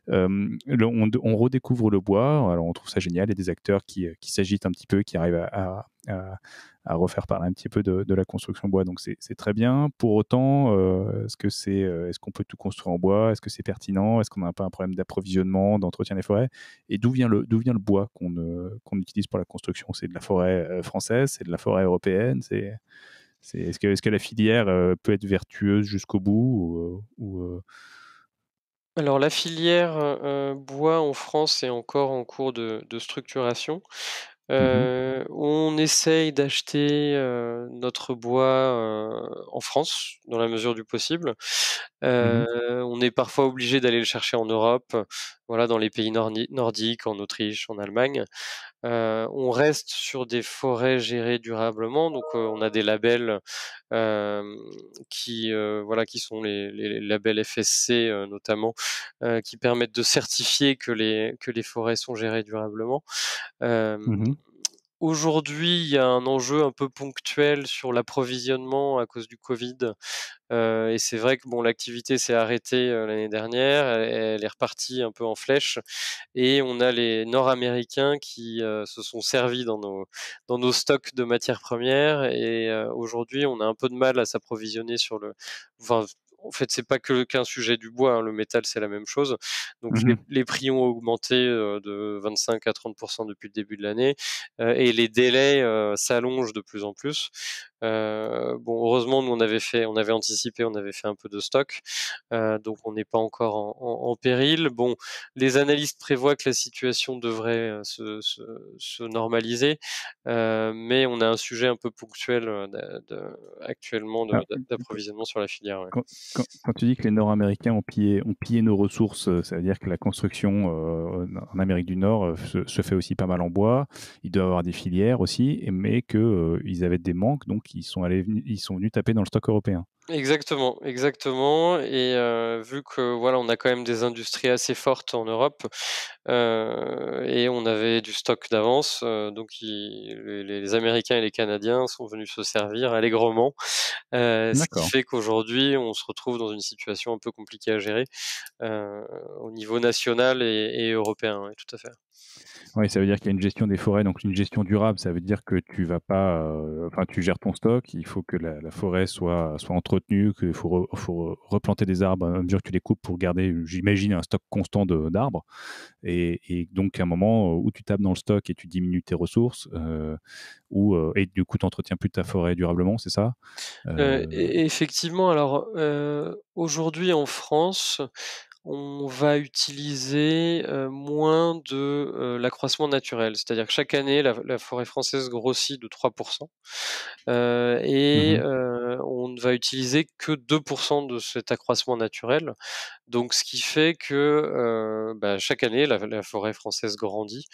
on, redécouvre le bois, alors on trouve ça génial. Il y a des acteurs qui, qui s'agitent un petit peu, qui arrivent à, à, refaire parler un petit peu de, de la construction bois. Donc c'est très bien. Pour autant, ce que euh, est-ce qu'on peut tout construire en bois Est-ce que c'est pertinent Est-ce qu'on n'a pas un problème d'approvisionnement, d'entretien des forêts Et d'où vient, le, bois qu'on, euh, qu'on utilise pour la construction C'est de la forêt euh, française C'est de la forêt européenne Est-ce que, la filière peut être vertueuse jusqu'au bout alors la filière bois en France est encore en cours de structuration. Euh, on essaye d'acheter euh, notre bois euh, en France, dans la mesure du possible. Mmh on est parfois obligé d'aller le chercher en Europe, voilà, dans les pays nordiques, en Autriche, en Allemagne on reste sur des forêts gérées durablement, donc on a des labels qui, voilà, qui sont les, labels FSC notamment, qui permettent de certifier que les que les forêts sont gérées durablement. Mmh Aujourd'hui, il y a un enjeu un peu ponctuel sur l'approvisionnement à cause du Covid. Euh, et c'est vrai que bon, l'activité s'est arrêtée euh, l'année dernière, elle, est repartie un peu en flèche. Et on a les Nord-Américains qui euh, se sont servis dans nos, dans nos stocks de matières premières. Et euh, aujourd'hui, on a un peu de mal à s'approvisionner sur le, en fait, c'est pas que qu'un sujet du bois. Hein, le métal, c'est la même chose. Donc mmh les, prix ont augmenté de 25 à 30 depuis le début de l'année et les délais s'allongent de plus en plus. Euh, bon, heureusement, nous on avait fait, on avait anticipé, on avait fait un peu de stock, euh, donc on n'est pas encore en, péril. Bon, les analystes prévoient que la situation devrait euh, se, normaliser, mais on a un sujet un peu ponctuel de, actuellement ah, d'approvisionnement sur la filière. Quand, tu dis que les Nord-Américains ont pillé, ont nos ressources, cest à dire que la construction en Amérique du Nord se, fait aussi pas mal en bois. ils doivent avoir des filières aussi, mais qu'ils avaient des manques, donc ils sont, allés, ils sont venus taper dans le stock européen. Exactement, exactement. Et euh, vu que voilà, on a quand même des industries assez fortes en Europe euh, et on avait du stock d'avance, euh, donc les, Américains et les Canadiens sont venus se servir allègrement. ce qui fait qu'aujourd'hui, on se retrouve dans une situation un peu compliquée à gérer au niveau national et, européen. tout à fait. Oui, ça veut dire qu'il y a une gestion des forêts, donc une gestion durable, ça veut dire que tu vas pas, euh, enfin tu gères ton stock, il faut que la, forêt soit, soit entretenue, qu'il faut, faut, replanter des arbres à mesure que tu les coupes pour garder, j'imagine, un stock constant d'arbres. Et, et, donc à un moment euh, où tu tapes dans le stock et tu diminues tes ressources, euh, ou, et du coup tu n'entretiens plus ta forêt durablement, c'est ça e-, Effectivement, alors aujourd'hui en France, on va utiliser moins de l'accroissement naturel. C'est-à-dire que chaque année, la, forêt française grossit de 3%, et mmh on ne va utiliser que 2% de cet accroissement naturel. Donc, ce qui fait que bah, chaque année, la, forêt française grandit.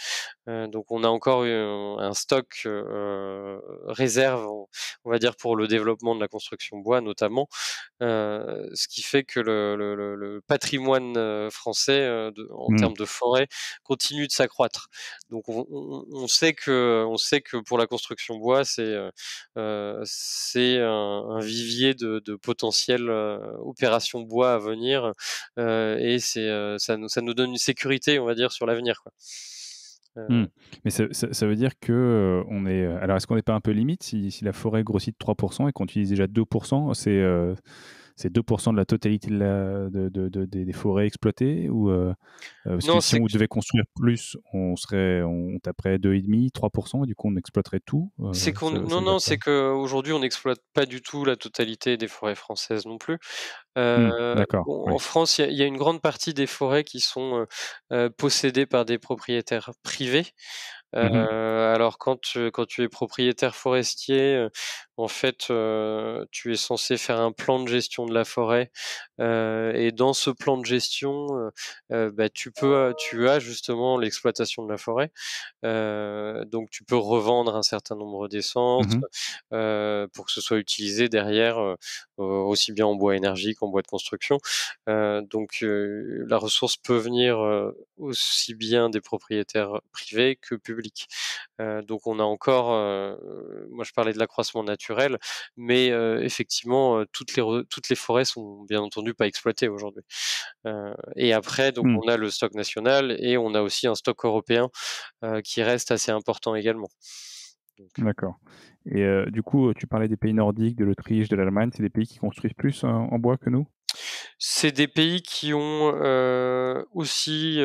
donc, on a encore un, stock réserve, on, va dire, pour le développement de la construction bois, notamment, ce qui fait que le patrimoine euh, français euh, en mmh. termes de forêt continue de s'accroître. Donc on, sait que on sait que pour la construction bois c'est euh, un, vivier de, de opération bois à venir et c'est ça nous ça nous donne une sécurité on va dire sur l'avenir mmh. Mais ça, veut dire que on est. Alors, est-ce qu'on n'est pas un peu limite si, la forêt grossit de 3% et qu'on utilise déjà 2% C'est c'est 2% de la totalité des forêts exploitées ou euh, euh, si on devait construire plus, on serait on taperait 2,5, 3% et du coup on exploiterait tout. Euh, non non, c'est qu'aujourd'hui, on n'exploite pas du tout la totalité des forêts françaises non plus. Mmh, en France, il y, a une grande partie des forêts qui sont possédées par des propriétaires privés. Mmh alors quand quand tu es propriétaire forestier, en fait, tu es censé faire un plan de gestion de la forêt. et dans ce plan de gestion, bah, tu peux, as justement l'exploitation de la forêt. donc, tu peux revendre un certain nombre d'essences mmh pour que ce soit utilisé derrière, aussi bien en bois énergie qu'en bois de construction. donc, la ressource peut venir aussi bien des propriétaires privés que publics. donc, on a encore, moi, je parlais de l'accroissement naturel naturel, mais effectivement, toutes les, toutes les forêts sont bien entendu pas exploitées aujourd'hui. et après, donc, mmh. on a le stock national et on a aussi un stock européen qui reste assez important également. Euh D'accord. Et du coup, tu parlais des pays nordiques, de l'Autriche, de l'Allemagne. C'est des pays qui construisent plus en, bois que nous C'est des pays qui ont aussi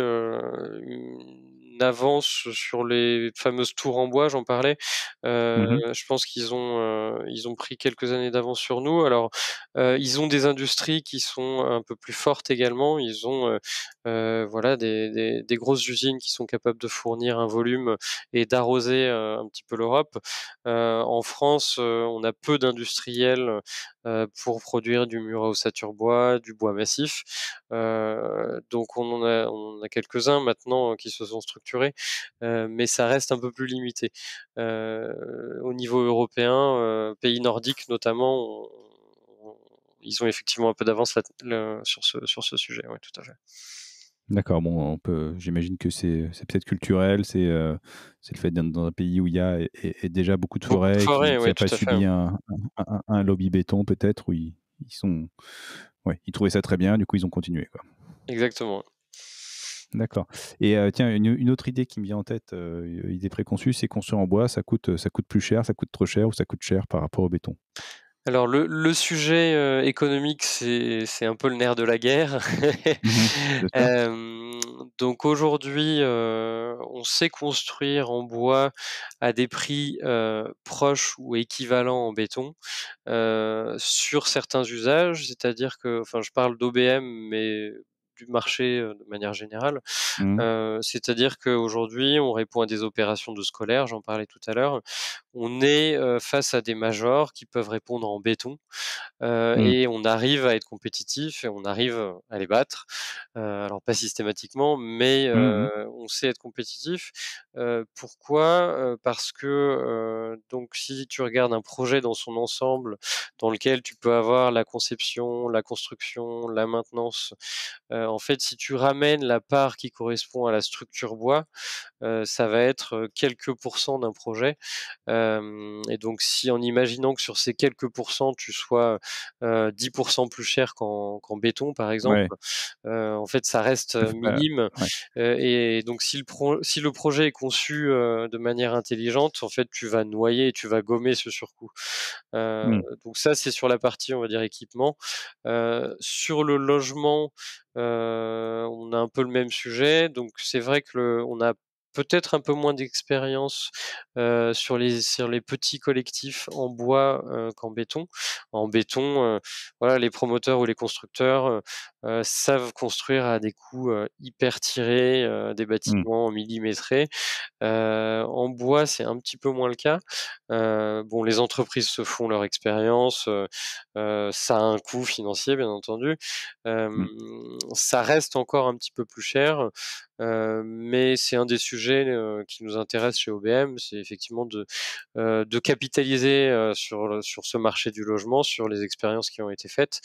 avance sur les fameuses tours en bois, j'en parlais. Mmh euh, je pense qu'ils ont, euh, ils ont pris quelques années d'avance sur nous. Alors, euh, ils ont des industries qui sont un peu plus fortes également. Ils ont voilà, des, grosses usines qui sont capables de fournir un volume et d'arroser un petit peu l'Europe. en France, on a peu d'industriels euh, pour produire du mur à ossature bois, du bois massif. Euh, donc on en a, quelques-uns maintenant euh, qui se sont structurés, mais ça reste un peu plus limité. au niveau européen, pays nordiques notamment, ils ont effectivement un peu d'avance sur, ce, sujet, tout à fait. D'accord, bon, on peut, j'imagine que c'est, peut-être culturel, c'est, euh, c'est le fait d'être dans un pays où il y a et, déjà beaucoup de forêts, qui n'ont pas subi Un, lobby béton peut-être, où ils, sont, ouais, ils trouvaient ça très bien, du coup ils ont continué. Quoi. Exactement. D'accord. Et euh, tiens, une, autre idée qui me vient en tête, euh, idée préconçue, c'est construire en bois, ça coûte, ça coûte plus cher, ça coûte trop cher ou ça coûte cher par rapport au béton alors le, sujet euh, économique, c'est un peu le nerf de la guerre. *laughs* Mhm, euh, donc aujourd'hui, euh, on sait construire en bois à des prix proches ou équivalents en béton sur certains usages, c'est-à-dire que, enfin je parle d'OBM, mais du marché de manière générale. Mmh. C'est-à-dire qu'aujourd'hui, on répond à des opérations de scolaire, j'en parlais tout à l'heure. On est face à des majors qui peuvent répondre en béton mmh. et on arrive à être compétitif et on arrive à les battre. alors pas systématiquement, mais mmh, on sait être compétitif. pourquoi Parce que donc si tu regardes un projet dans son ensemble, dans lequel tu peux avoir la conception, la construction, la maintenance, euh, en fait, si tu ramènes la part qui correspond à la structure bois, ça va être quelques pourcents d'un projet. et donc, si en imaginant que sur ces quelques pourcents, tu sois 10% plus cher qu'en béton, par exemple, en fait, ça reste minime. et donc, si le, projet est conçu de manière intelligente, en fait, tu vas noyer et tu vas gommer ce surcoût. Mmh. Donc ça, c'est sur la partie, on va dire, équipement. sur le logement, on a un peu le même sujet, donc c'est vrai que on a peut-être un peu moins d'expérience sur les les petits collectifs en bois qu'en béton. En béton, voilà, les promoteurs ou les constructeurs euh, savent construire à des coûts euh, hyper tirés, euh, des mmh. bâtiments en millimétrés. en bois, c'est un petit peu moins le cas. bon, les entreprises se font leur expérience, ça a un coût financier, bien entendu. Mmh. Ça reste encore un petit peu plus cher, mais c'est un des sujets qui nous intéresse chez OBM, c'est effectivement de, de capitaliser sur, sur ce marché du logement, sur les expériences qui ont été faites,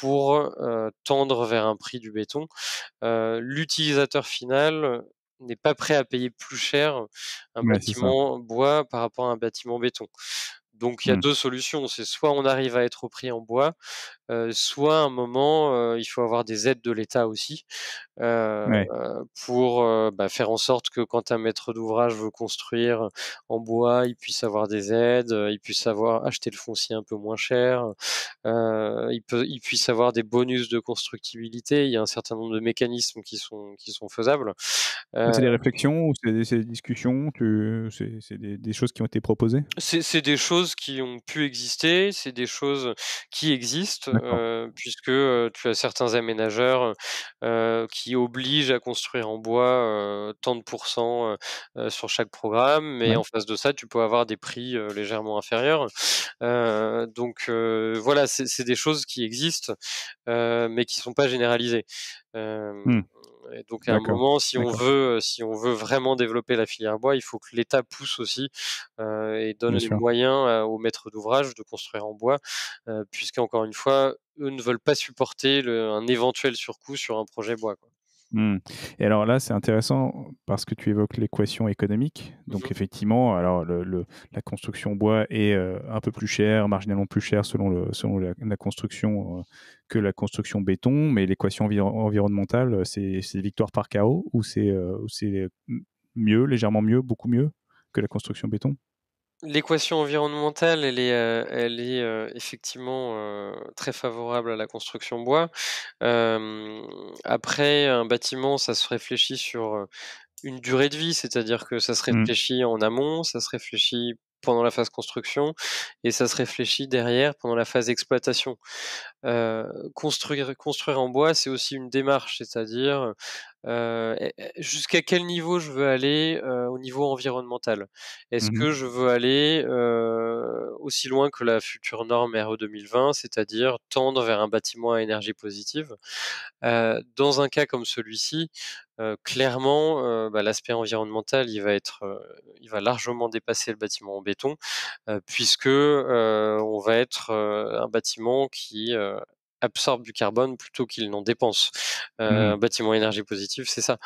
pour euh, tendre vers un prix du béton. Euh, l'utilisateur final euh, n'est pas prêt à payer plus cher un bâtiment bois par rapport à un bâtiment béton. Donc il y a mmh. deux solutions, c'est soit on arrive à être au prix en bois, soit à un moment il faut avoir des aides de l'État aussi euh, pour euh, bah, faire en sorte que quand un maître d'ouvrage veut construire en bois, il puisse avoir des aides, euh, il puisse avoir acheter le foncier un peu moins cher, il, peut, il puisse avoir des bonus de constructibilité. Il y a un certain nombre de mécanismes qui sont, qui sont faisables. c'est des réflexions ou c'est des, discussions C'est des, des, choses qui ont été proposées C'est des choses qui ont pu exister, c'est des choses qui existent, puisque tu as certains aménageurs qui qui oblige à construire en bois tant de pourcents sur chaque programme, mais en face de ça, tu peux avoir des prix légèrement inférieurs. donc voilà, c'est des choses qui existent, mais qui sont pas généralisées. Mmh. donc à un moment, si on veut, si on veut vraiment développer la filière bois, il faut que l'État pousse aussi et donne les moyens aux maîtres d'ouvrage de construire en bois, puisqu'encore puisque encore une fois, eux ne veulent pas supporter un éventuel surcoût sur un projet bois. Quoi. Mmh. Et alors là, c'est intéressant parce que tu évoques l'équation économique. Donc effectivement, alors la construction bois est euh, un peu plus chère, marginalement plus chère selon, la, construction euh, que la construction béton, mais l'équation environnementale, c'est victoire par chaos ou c'est euh, mieux, légèrement mieux, beaucoup mieux que la construction béton l'équation environnementale, elle est, euh, elle est euh, effectivement euh, très favorable à la construction bois. après, un bâtiment, ça se réfléchit sur une durée de vie, c'est-à-dire que ça se mmh. réfléchit en amont, ça se réfléchit pendant la phase construction et ça se réfléchit derrière pendant la phase exploitation. construire en bois, c'est aussi une démarche, c'est-à-dire euh, jusqu'à quel niveau je veux aller euh, au niveau environnemental Est-ce mmh que je veux aller euh, aussi loin que la future norme RE 2020, c'est-à-dire tendre vers un bâtiment à énergie positive Dans un cas comme celui-ci, clairement, bah, l'aspect environnemental, il va être, il va largement dépasser le bâtiment en béton, puisque on va être un bâtiment qui absorbe du carbone plutôt qu'il n'en dépense. Euh, mmh. Bâtiment énergie positive, c'est ça.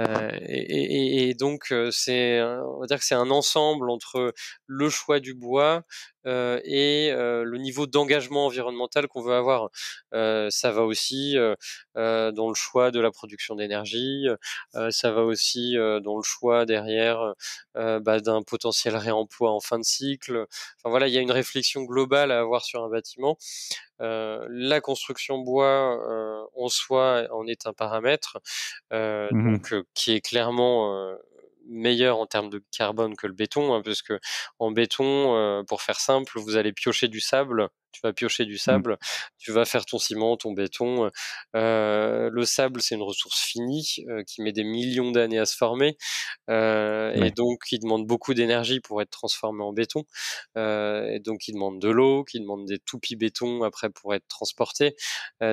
Euh, et, donc euh, c'est, on va dire que c'est un ensemble entre le choix du bois, euh, et euh, le niveau d'engagement environnemental qu'on veut avoir. Euh, ça va aussi dans le choix de la production d'énergie, ça va aussi dans le choix derrière bah, d'un potentiel réemploi en fin de cycle. Enfin voilà, il y a une réflexion globale à avoir sur un bâtiment. la construction bois en soi en est un paramètre mmh donc qui est clairement meilleur en termes de carbone que le béton, hein, parce que en béton, euh, pour faire simple, vous allez piocher du sable tu vas piocher du mmh. sable, tu vas faire ton ciment, ton béton. le sable, c'est une ressource finie qui met des millions d'années à se former et donc qui demande beaucoup d'énergie pour être transformé en béton. et donc il demande de l'eau, qui demande des toupies béton après pour être transporté.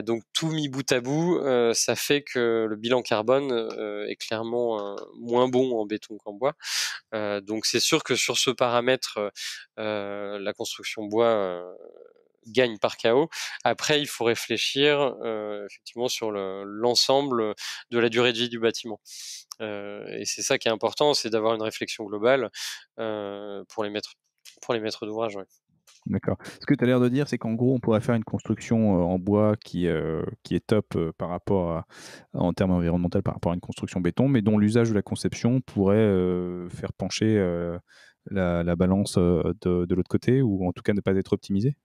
donc tout mis bout à bout, ça fait que le bilan carbone est clairement moins bon en béton qu'en bois. donc c'est sûr que sur ce paramètre, la construction bois gagne par KO. Après, il faut réfléchir euh, effectivement sur l'ensemble de la durée de vie du bâtiment. Euh, et c'est ça qui est important, c'est d'avoir une réflexion globale euh, pour les maîtres d'ouvrage. D'accord. Ce que tu as l'air de dire, c'est qu'en gros, on pourrait faire une construction en bois qui, qui est top par rapport en termes environnementaux par rapport à une construction béton, mais dont l'usage ou la conception pourrait faire pencher la, balance de, de l'autre côté, ou en tout cas ne pas être optimisée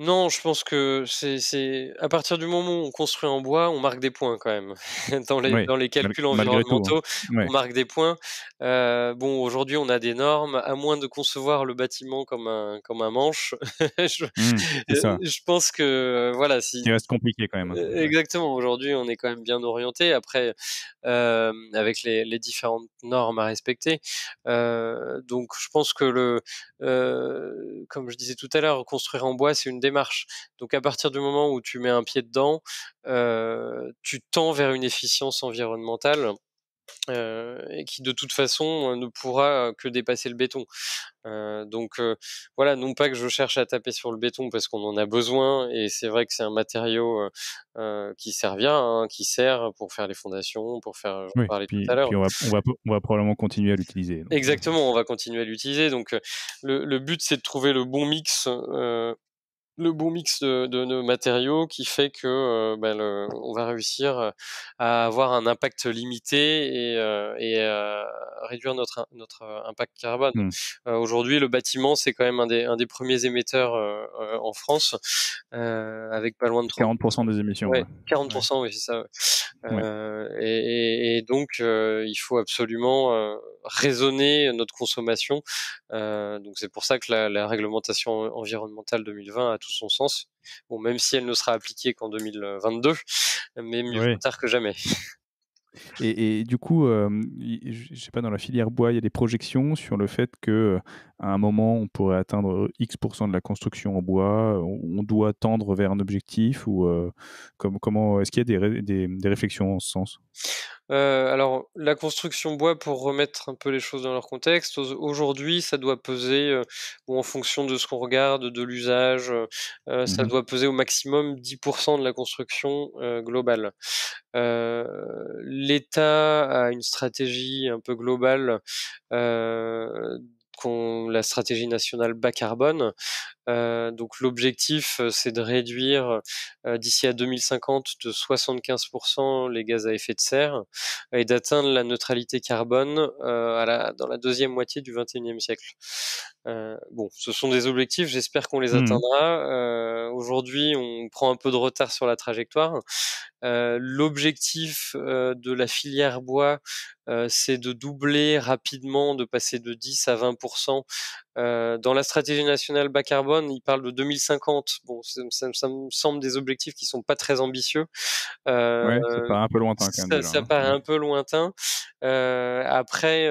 non, je pense que c'est à partir du moment où on construit en bois, on marque des points quand même. *laughs* dans, les, dans les calculs hein. environnementaux, on marque des points. Euh, bon, aujourd'hui, on a des normes. À moins de concevoir le bâtiment comme un, comme un manche, *laughs* mmh, je, pense que voilà. Si, reste compliqué quand même. Hein. Euh, exactement. Aujourd'hui, on est quand même bien orienté. Après, euh, avec les, les, différentes normes à respecter. donc, je pense que le, comme je disais tout à l'heure, construire en bois, c'est une marche. Donc à partir du moment où tu mets un pied dedans, tu tends vers une efficience environnementale. et qui de toute façon ne pourra que dépasser le béton. donc voilà, non pas que je cherche à taper sur le béton parce qu'on en a besoin et c'est vrai que c'est un matériau qui servira, bien, hein, qui sert pour faire les fondations, pour faire. On, va, probablement continuer à l'utiliser. Exactement, on va continuer à l'utiliser. Donc le, le but c'est de trouver le bon mix le bon mix de, matériaux qui fait que euh, ben, on va réussir euh, à avoir un impact limité et, euh, et réduire notre notre impact carbone. Mmh. Aujourd'hui, le bâtiment c'est quand même un des un des premiers émetteurs en France avec pas loin de 30... 40% des émissions. 40%, oui, c'est ça. Et, donc il faut absolument raisonner notre consommation. donc c'est pour ça que la, la réglementation environnementale 2020 a tout son sens. Bon, même si elle ne sera appliquée qu'en 2022, mais mieux tard que jamais. Et, du coup, euh, je sais pas, dans la filière bois, il y a des projections sur le fait que euh, à un moment, on pourrait atteindre euh, X% de la construction en bois. On doit tendre vers un objectif ou comme, comment est-ce qu'il y a des, des, des réflexions en ce sens euh, alors, la construction bois, pour remettre un peu les choses dans leur contexte, aujourd'hui, ça doit peser, euh, ou en fonction de ce qu'on regarde, de l'usage, euh, ça mmh doit peser au maximum 10% de la construction globale. L'État a une stratégie un peu globale la stratégie nationale bas carbone, euh, donc l'objectif, euh, c'est de réduire euh, d'ici à 2050 de 75% les gaz à effet de serre et d'atteindre la neutralité carbone dans la deuxième moitié du 21e siècle. bon, ce sont des objectifs, j'espère qu'on les mmh. atteindra. Aujourd'hui, on prend un peu de retard sur la trajectoire. l'objectif de la filière bois, c'est de doubler rapidement, de passer de 10 à 20 dans la stratégie nationale bas carbone il parle de 2050. Bon, ça, me semble des objectifs qui sont pas très ambitieux. ça euh, paraît un peu lointain Ça, hein. paraît un peu lointain. Euh, après,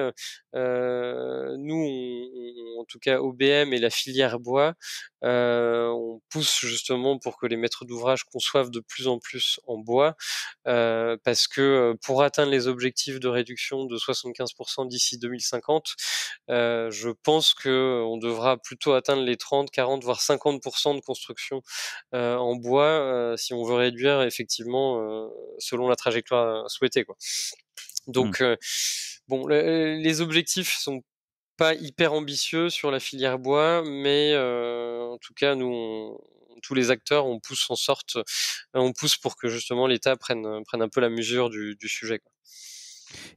euh, nous, en tout cas, OBM et la filière bois, euh, on pousse justement pour que les maîtres d'ouvrage conçoivent de plus en plus en bois, euh, parce que euh, pour atteindre les objectifs de réduction de 75% d'ici 2050, je pense que on devra plutôt atteindre les 30, 40, voire 50% de construction en bois si on veut réduire effectivement selon la trajectoire souhaitée. Quoi. Mmh. Donc, bon, les objectifs sont pas hyper ambitieux sur la filière bois, mais euh, en tout cas, nous, tous les acteurs, on pousse, en sorte, euh, on pousse pour que justement l'État prenne, prenne un peu la mesure du, sujet.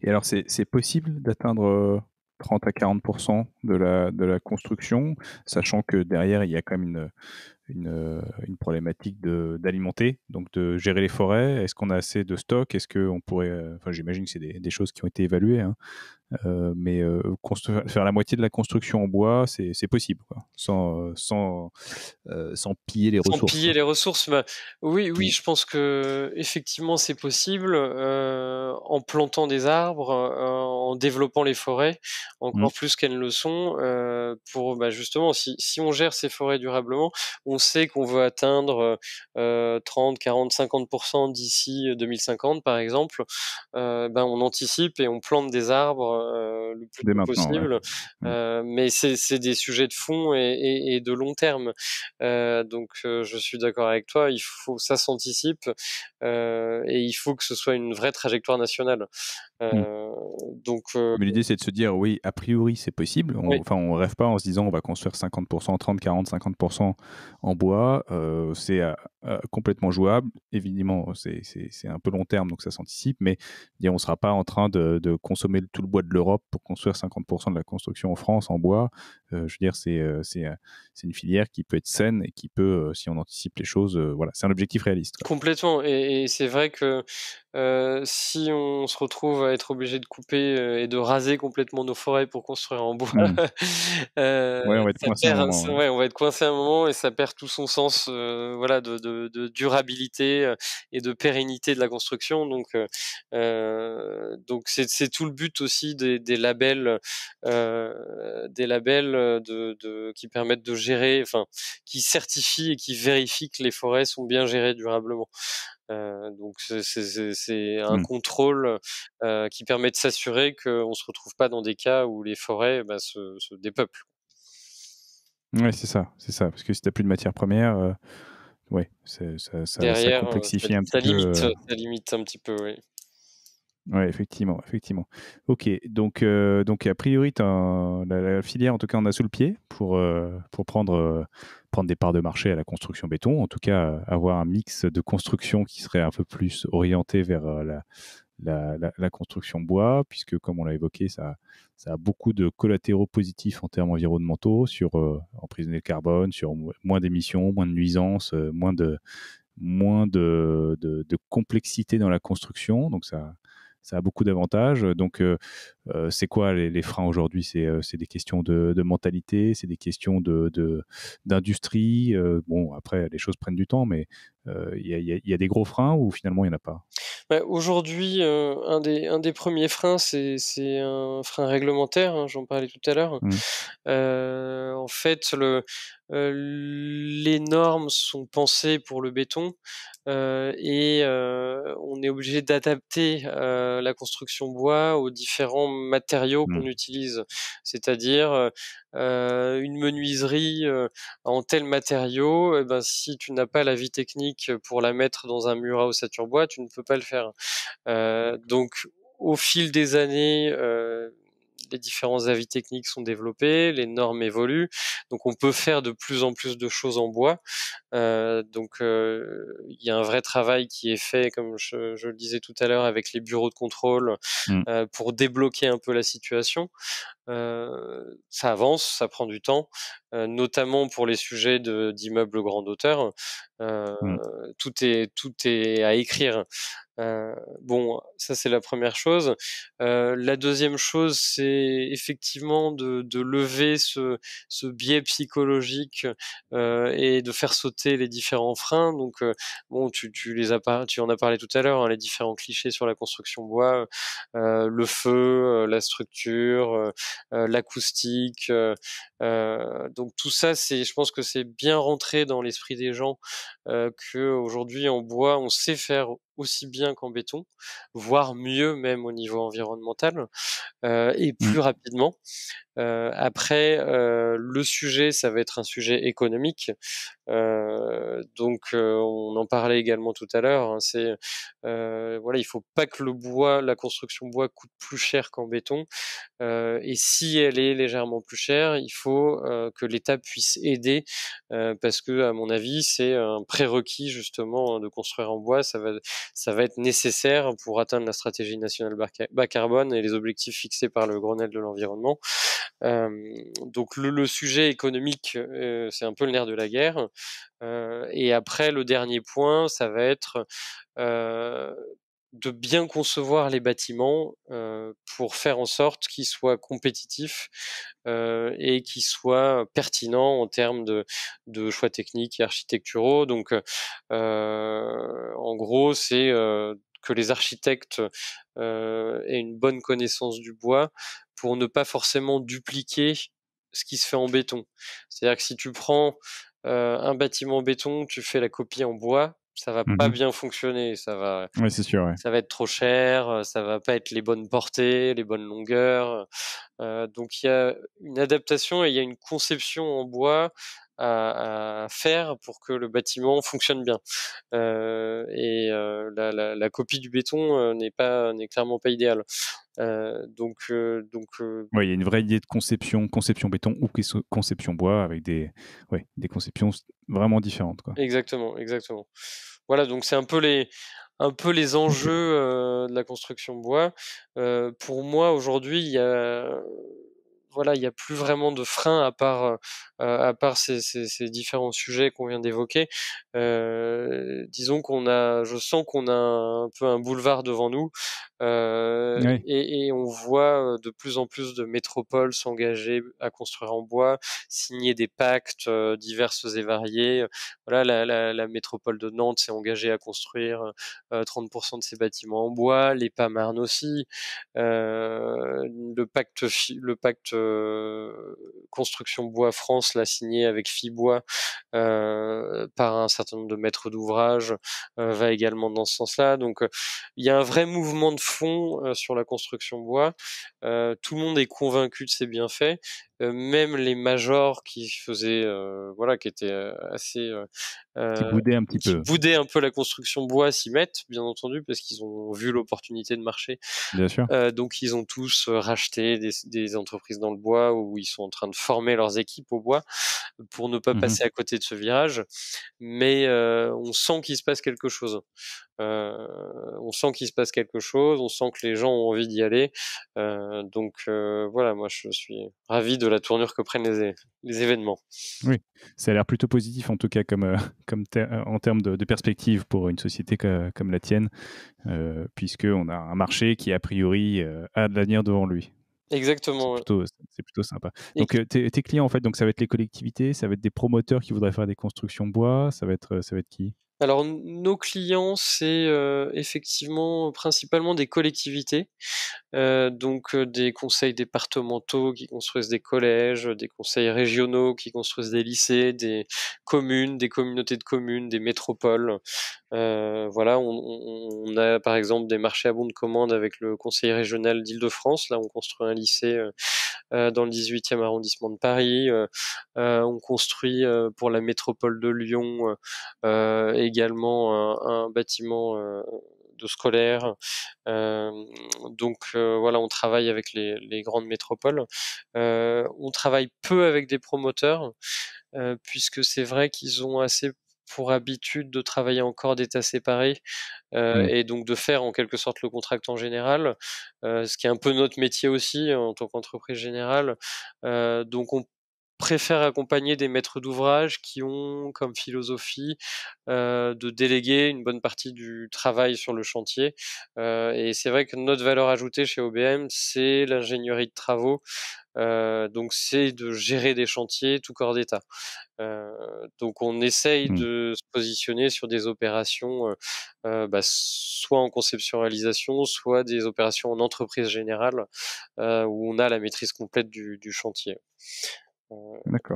Et alors, c'est possible d'atteindre 30 euh, à 40 de la, de la construction, sachant que derrière, il y a quand même une, une, problématique d'alimenter, donc de gérer les forêts. Est-ce qu'on a assez de stock Est-ce qu'on pourrait. Enfin, j'imagine que c'est des, des, choses qui ont été évaluées, hein. Euh, mais euh, faire la moitié de la construction en bois, c'est possible, sans, euh, sans, sans, piller les ressources. Sans piller les ressources, bah, oui, oui, mmh. je pense que effectivement c'est possible en plantant des arbres, en développant les forêts, mmh. encore plus qu'elles le sont. pour bah, justement, si, si, on gère ces forêts durablement, on sait qu'on veut atteindre 30, 40, 50 d'ici 2050, par exemple. Bah, on anticipe et on plante des arbres euh, le plus possible. Euh, mais c'est des sujets de fond et, de long terme. Euh, donc je suis d'accord avec toi, il faut ça s'anticipe et il faut que ce soit une vraie trajectoire nationale. Mmh. donc, Mais l'idée, c'est de se dire, oui, a priori, c'est possible. On, ne Enfin, on rêve pas en se disant, on va construire 50%, 30, 40, 50% en bois. c'est euh, complètement jouable. Évidemment, c'est un peu long terme, donc ça s'anticipe, mais eh on ne sera pas en train de, consommer tout le bois de l'Europe pour construire 50% de la construction en France en bois. Euh, je veux dire, euh, c'est une filière qui peut être saine et qui peut, si on anticipe les choses, voilà, c'est un objectif réaliste. Complètement, et c'est vrai que euh, si on se retrouve à être obligé de couper euh, et de raser complètement nos forêts pour construire en bois, hmm. *laughs* euh, on, va être coincé un moment, on va être coincé un moment et ça perd tout son sens voilà, de, de, de, durabilité et de pérennité de la construction. Donc, donc c'est, tout le but aussi des, des labels, des labels de, de, qui permettent de gérer, enfin, qui certifient et qui vérifient que les forêts sont bien gérées durablement. Euh, donc c'est un mmh. contrôle euh, qui permet de s'assurer qu'on ne se retrouve pas dans des cas où les forêts bah, se, dépeuplent. Oui, c'est ça, c'est ça. Parce que si tu n'as plus de matière première, euh, ouais, ça, complexifie un petit peu. Ça limite un petit peu, oui. Oui, effectivement, effectivement. Ok, donc, euh, donc a priori, la, filière, en tout cas, on a sous le pied pour, euh, pour prendre, euh, prendre des parts de marché à la construction béton, en tout cas, avoir un mix de construction qui serait un peu plus orienté vers la, la, construction bois, puisque, comme on l'a évoqué, ça, a beaucoup de collatéraux positifs en termes environnementaux, sur emprisonner le carbone, sur moins d'émissions, moins de nuisances, moins de moins de complexité dans la construction, donc ça, ça a beaucoup d'avantages. Donc, euh, euh, c'est quoi les, freins aujourd'hui c'est, euh, des questions de, mentalité, c'est des questions de, d'industrie. bon, après, les choses prennent du temps, mais euh, il y a, des gros freins ou finalement il n'y en a pas bah, Aujourd'hui, euh, un, des, premiers freins, c'est un frein réglementaire, hein, j'en parlais tout à l'heure. Mmh. Euh, en fait, le, les normes sont pensées pour le béton et on est obligé d'adapter la construction bois aux différents matériaux mmh. qu'on utilise, c'est-à-dire euh, une menuiserie euh, en tel matériau, eh ben, si tu n'as pas la vie technique pour la mettre dans un mur à ossature bois, tu ne peux pas le faire. Euh, donc, au fil des années, les différents avis techniques sont développés, les normes évoluent, donc on peut faire de plus en plus de choses en bois. Euh, donc euh, il y a un vrai travail qui est fait, comme je, le disais tout à l'heure, avec les bureaux de contrôle mmh. euh, pour débloquer un peu la situation. ça avance, ça prend du temps, notamment pour les sujets d'immeubles grande hauteur. Euh, mmh. Tout est tout est à écrire. Euh, bon, ça c'est la première chose. Euh, la deuxième chose, c'est effectivement de, lever ce, ce biais psychologique et de faire sauter les différents freins. Donc, bon, tu, les as tu en as parlé tout à l'heure, hein, les différents clichés sur la construction bois, le feu, la structure, l'acoustique. donc tout ça, c'est, je pense que c'est bien rentré dans l'esprit des gens euh, que aujourd'hui en bois, on sait faire aussi bien qu'en béton, voire mieux même au niveau environnemental et mmh. plus rapidement. après, le sujet, ça va être un sujet économique. donc, on en parlait également tout à l'heure. Il hein, c'est voilà, il faut pas que le bois, la construction bois coûte plus cher qu'en béton. et si elle est légèrement plus chère, il faut que l'État puisse aider parce que, à mon avis, c'est un prérequis justement de construire en bois. Ça va ça va être nécessaire pour atteindre la stratégie nationale bas carbone et les objectifs fixés par le Grenelle de l'environnement. Euh, donc le, sujet économique, euh, c'est un peu le nerf de la guerre. Euh, et après, le dernier point, ça va être de bien concevoir les bâtiments pour faire en sorte qu'ils soient compétitifs et qu'ils soient pertinents en termes de, choix techniques et architecturaux. Donc, en gros, c'est que les architectes aient une bonne connaissance du bois pour ne pas forcément dupliquer ce qui se fait en béton. C'est-à-dire que si tu prends un bâtiment en béton, tu fais la copie en bois, ça va mmh pas bien fonctionner, ça va, c'est sûr, ça va être trop cher, euh, ça va pas être les bonnes portées, les bonnes longueurs. Euh, donc il y a une adaptation et il y a une conception en bois à, faire pour que le bâtiment fonctionne bien. Euh, et euh, la, copie du béton euh, n'est pas n'est clairement pas idéale. donc donc. il y a une vraie idée de conception conception béton ou conception bois avec des ouais, des conceptions vraiment différentes quoi. Exactement exactement. Voilà donc c'est un peu les un peu les enjeux *laughs* de la construction bois. pour moi aujourd'hui il y a voilà, il n'y a plus vraiment de frein à part, euh, à part ces, différents sujets qu'on vient d'évoquer. Euh, disons qu'on a, je sens qu'on a un peu un boulevard devant nous, euh, et, on voit de plus en plus de métropoles s'engager à construire en bois, signer des pactes diverses et variés. Voilà, la, métropole de Nantes s'est engagée à construire 30% de ses bâtiments en bois, les Pamarnes aussi, le pacte, le pacte euh, construction Bois France l'a signé avec Fibois euh, par un certain nombre de maîtres d'ouvrage, euh, va également dans ce sens-là. Donc il y a un vrai mouvement de fond sur la construction bois. tout le monde est convaincu de ses bienfaits euh, même les majors qui faisaient, euh, voilà, qui étaient euh, assez, qui boudaient un petit peu, boudaient un peu la construction bois s'y mettent, bien entendu, parce qu'ils ont vu l'opportunité de marcher. Bien sûr. donc ils ont tous racheté des, entreprises dans le bois où ils sont en train de former leurs équipes au bois pour ne pas mmh passer à côté de ce virage. Mais on sent qu'il se passe quelque chose. Euh, on sent qu'il se passe quelque chose, on sent que les gens ont envie d'y aller. Euh, donc euh, voilà, moi je suis ravi de la tournure que prennent les, événements. Oui, ça a l'air plutôt positif en tout cas comme, *laughs* en termes de, perspective pour une société comme la tienne, puisqu'on a un marché qui a priori a de l'avenir devant lui. Exactement. C'est plutôt, sympa. Donc, tes, tes, clients, en fait, donc ça va être les collectivités, ça va être des promoteurs qui voudraient faire des constructions bois, ça va être, ça va être qui alors nos clients, c'est euh, effectivement principalement des collectivités, euh, donc euh, des conseils départementaux qui construisent des collèges, des conseils régionaux qui construisent des lycées, des communes, des communautés de communes, des métropoles. voilà, on, on, a par exemple des marchés à bon de commande avec le conseil régional d'Île-de-France. Là, on construit un lycée euh, dans le 18e arrondissement de Paris. Euh, euh, on construit pour la métropole de Lyon également un, bâtiment de scolaire. donc voilà, on travaille avec les, grandes métropoles. on travaille peu avec des promoteurs, puisque c'est vrai qu'ils ont assez pour habitude de travailler encore d'état séparés euh, mmh. et donc de faire en quelque sorte le contract en général, euh, ce qui est un peu notre métier aussi en tant qu'entreprise générale. Euh, donc on préfère accompagner des maîtres d'ouvrage qui ont comme philosophie euh, de déléguer une bonne partie du travail sur le chantier. Euh, et c'est vrai que notre valeur ajoutée chez OBM, c'est l'ingénierie de travaux. Euh, donc c'est de gérer des chantiers tout corps d'État. donc on essaye mmh. de se positionner sur des opérations bah, soit en conception soit des opérations en entreprise générale où on a la maîtrise complète du chantier.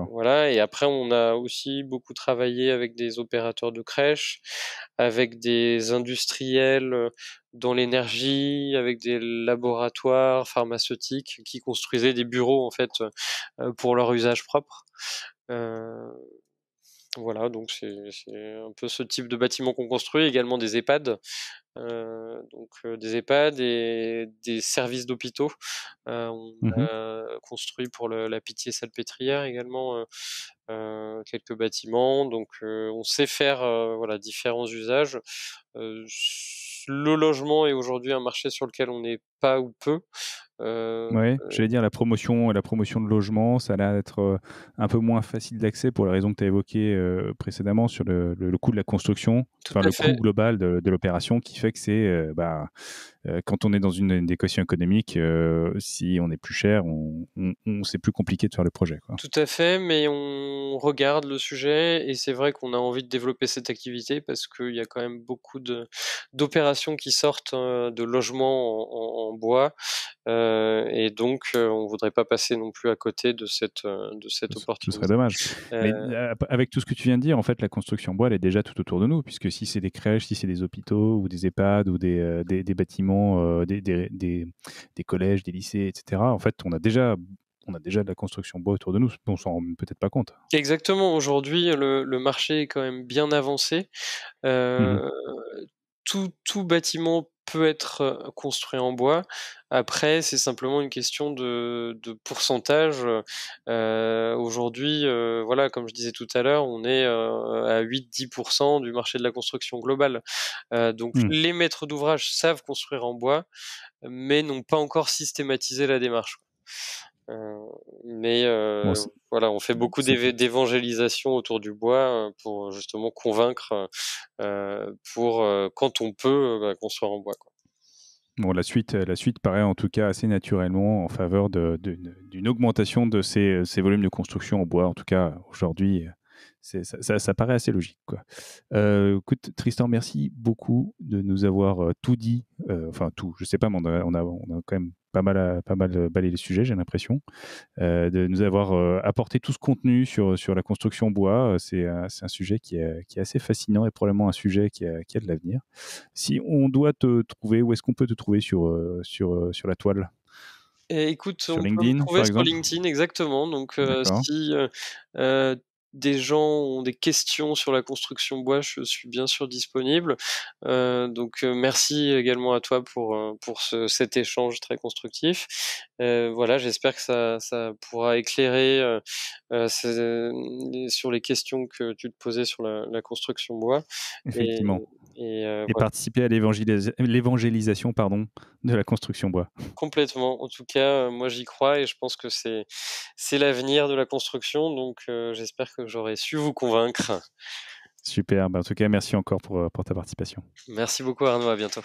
Voilà, et après, on a aussi beaucoup travaillé avec des opérateurs de crèche, avec des industriels euh, dans l'énergie, avec des laboratoires pharmaceutiques qui construisaient des bureaux, en fait, euh, pour leur usage propre. Euh, voilà, donc c'est un peu ce type de bâtiment qu'on construit, également des EHPAD, euh, donc euh, des EHPAD et des services d'hôpitaux. Euh, on mmh a construit pour la pitié salpêtrière également quelques bâtiments, donc on sait faire voilà différents usages. le logement est aujourd'hui un marché sur lequel on n'est pas ou peu. Euh, oui, euh, j'allais dire la promotion, la promotion de logement, ça allait être euh, un peu moins facile d'accès pour la raison que tu as évoqué précédemment sur le, coût de la construction, enfin, le coût global de, l'opération qui fait que c'est bah, quand on est dans une, une économique, si on est plus cher, on, c'est plus compliqué de faire le projet. Tout à fait, mais on regarde le sujet et c'est vrai qu'on a envie de développer cette activité parce qu'il y a quand même beaucoup d'opérations qui sortent de logements en, bois. Euh, et donc, euh, on ne voudrait pas passer non plus à côté de cette, euh, de cette opportunité. Ce serait dommage. Mais avec tout ce que tu viens de dire, en fait, la construction bois, elle est déjà tout autour de nous, puisque si c'est des crèches, si c'est des hôpitaux ou des EHPAD ou des, des, bâtiments, des, des, collèges, des lycées, etc., en fait, on a déjà... On a déjà de la construction bois autour de nous, on s'en rend peut-être pas compte. Exactement, aujourd'hui le, marché est quand même bien avancé. Mmh tout, bâtiment peut être construit en bois. Après, c'est simplement une question de, pourcentage. Aujourd'hui, voilà, comme je disais tout à l'heure, on est à 8-10% du marché de la construction globale. donc, mmh. les maîtres d'ouvrage savent construire en bois, mais n'ont pas encore systématisé la démarche mais euh, voilà, on fait beaucoup d'évangélisation autour du bois euh, pour euh, justement convaincre pour quand on peut construire bah, en bois. Quoi. Bon, la suite, la suite paraît en tout cas assez naturellement en faveur d'une augmentation de ces, volumes de construction en bois. En tout cas, aujourd'hui, ça, paraît assez logique. Quoi. écoute, Tristan, merci beaucoup de nous avoir tout dit. enfin, tout, je sais pas, mais on on a quand même pas mal, euh, pas mal euh, balayé les sujets, j'ai l'impression, euh, de nous avoir apporté tout ce contenu sur, sur la construction bois. C'est un, sujet qui est, assez fascinant et probablement un sujet qui a, de l'avenir. Si on doit te trouver, où est-ce qu'on peut te trouver sur, sur, sur la toile eh, écoute, on peut trouver sur LinkedIn, exactement. Donc, si des gens ont des questions sur la construction bois, je suis bien sûr disponible. Euh, donc euh, merci également à toi pour, euh, pour cet échange très constructif. voilà, j'espère que ça, pourra éclairer sur les questions que tu te posais sur la, la construction bois. Effectivement. Et, euh, participer à l'évangélisation pardon, de la construction bois. Complètement. En tout cas, euh, moi j'y crois et je pense que c'est, c'est l'avenir de la construction. Donc euh, j'espère que j'aurai su vous convaincre. Super. Ben, en tout cas, merci encore pour, pour ta participation. Merci beaucoup Arnaud. À bientôt.